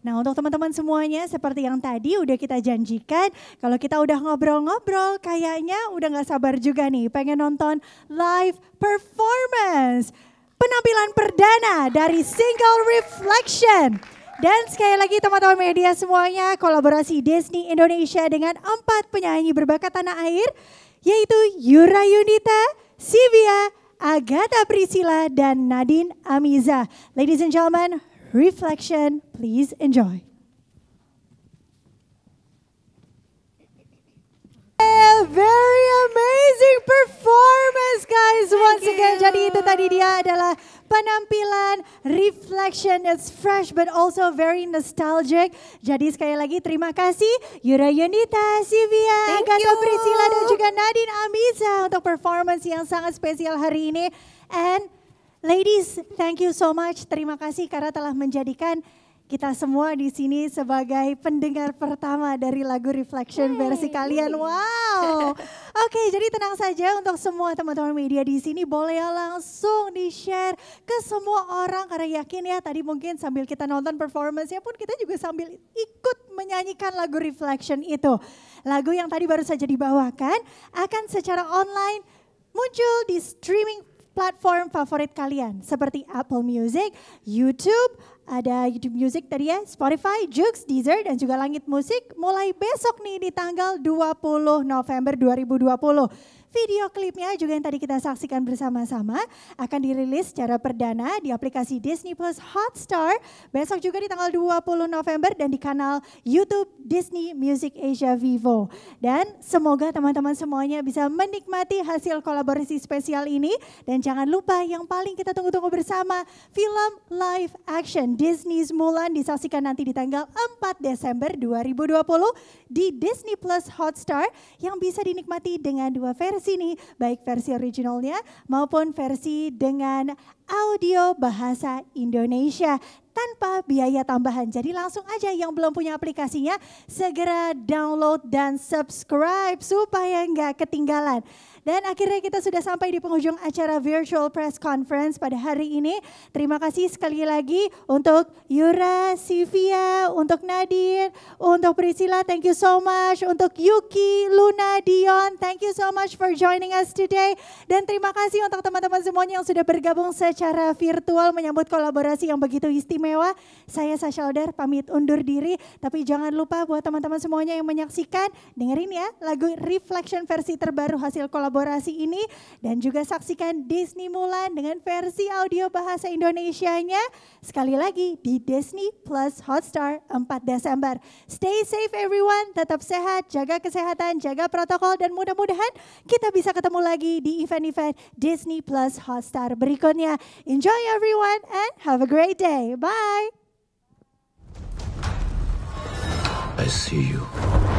A: Nah, untuk teman-teman semuanya seperti yang tadi udah kita janjikan, kalau kita udah ngobrol-ngobrol kayaknya udah gak sabar juga nih pengen nonton live performance. Penampilan perdana dari single Reflection. Dan sekali lagi teman-teman media semuanya kolaborasi Disney Indonesia dengan empat penyanyi berbakat tanah air yaitu Yura Yunita, Sivia, Agatha Priscilla, dan Nadine Amiza. Ladies and gentlemen, Reflection, please enjoy. Very amazing performance guys Thank once you. again. Jadi itu tadi dia adalah penampilan reflection that's fresh but also very nostalgic. Jadi sekali lagi terima kasih Yura Yunita, Sivia, Agatha Priscila dan juga Nadine Amiza untuk performance yang sangat spesial hari ini. And ladies, thank you so much. Terima kasih karena telah menjadikan kita semua di sini sebagai pendengar pertama dari lagu Reflection versi kalian. Wow. Oke, jadi tenang saja untuk semua teman-teman media di sini boleh ya langsung di-share ke semua orang karena yakin ya tadi mungkin sambil kita nonton performance-nya pun kita juga sambil ikut menyanyikan lagu Reflection itu. Lagu yang tadi baru saja dibawakan akan secara online muncul di streaming platform favorit kalian seperti Apple Music, YouTube, ada YouTube Music tadi ya, Spotify, Joox, Deezer, dan juga Langit Musik mulai besok nih di tanggal 20 November 2020. Video klipnya juga yang tadi kita saksikan bersama-sama akan dirilis secara perdana di aplikasi Disney Plus Hotstar besok juga di tanggal 20 November dan di kanal YouTube Disney Music Asia Vivo. Dan semoga teman-teman semuanya bisa menikmati hasil kolaborasi spesial ini dan jangan lupa yang paling kita tunggu-tunggu bersama film live action Disney's Mulan disaksikan nanti di tanggal 4 Desember 2020 di Disney Plus Hotstar yang bisa dinikmati dengan dua versi versi ini, baik versi originalnya maupun versi dengan audio bahasa Indonesia tanpa biaya tambahan. Jadi langsung aja yang belum punya aplikasinya segera download dan subscribe supaya nggak ketinggalan. Dan akhirnya kita sudah sampai di penghujung acara Virtual Press Conference pada hari ini. Terima kasih sekali lagi untuk Yura, Sivia, untuk Nadir, untuk Priscilla, thank you so much. Untuk Yuki, Luna, Dion, thank you so much for joining us today. Dan terima kasih untuk teman-teman semuanya yang sudah bergabung secara virtual menyambut kolaborasi yang begitu istimewa. Saya Sasha Oder pamit undur diri, tapi jangan lupa buat teman-teman semuanya yang menyaksikan, dengerin ya lagu Reflection versi terbaru hasil kolaborasi kolaborasi ini dan juga saksikan Disney Mulan dengan versi audio bahasa Indonesianya sekali lagi di Disney Plus Hotstar 4 Desember. Stay safe everyone, tetap sehat, jaga kesehatan, jaga protokol dan mudah-mudahan kita bisa ketemu lagi di event-event Disney Plus Hotstar berikutnya. Enjoy everyone and have a great day. Bye.
E: I see you.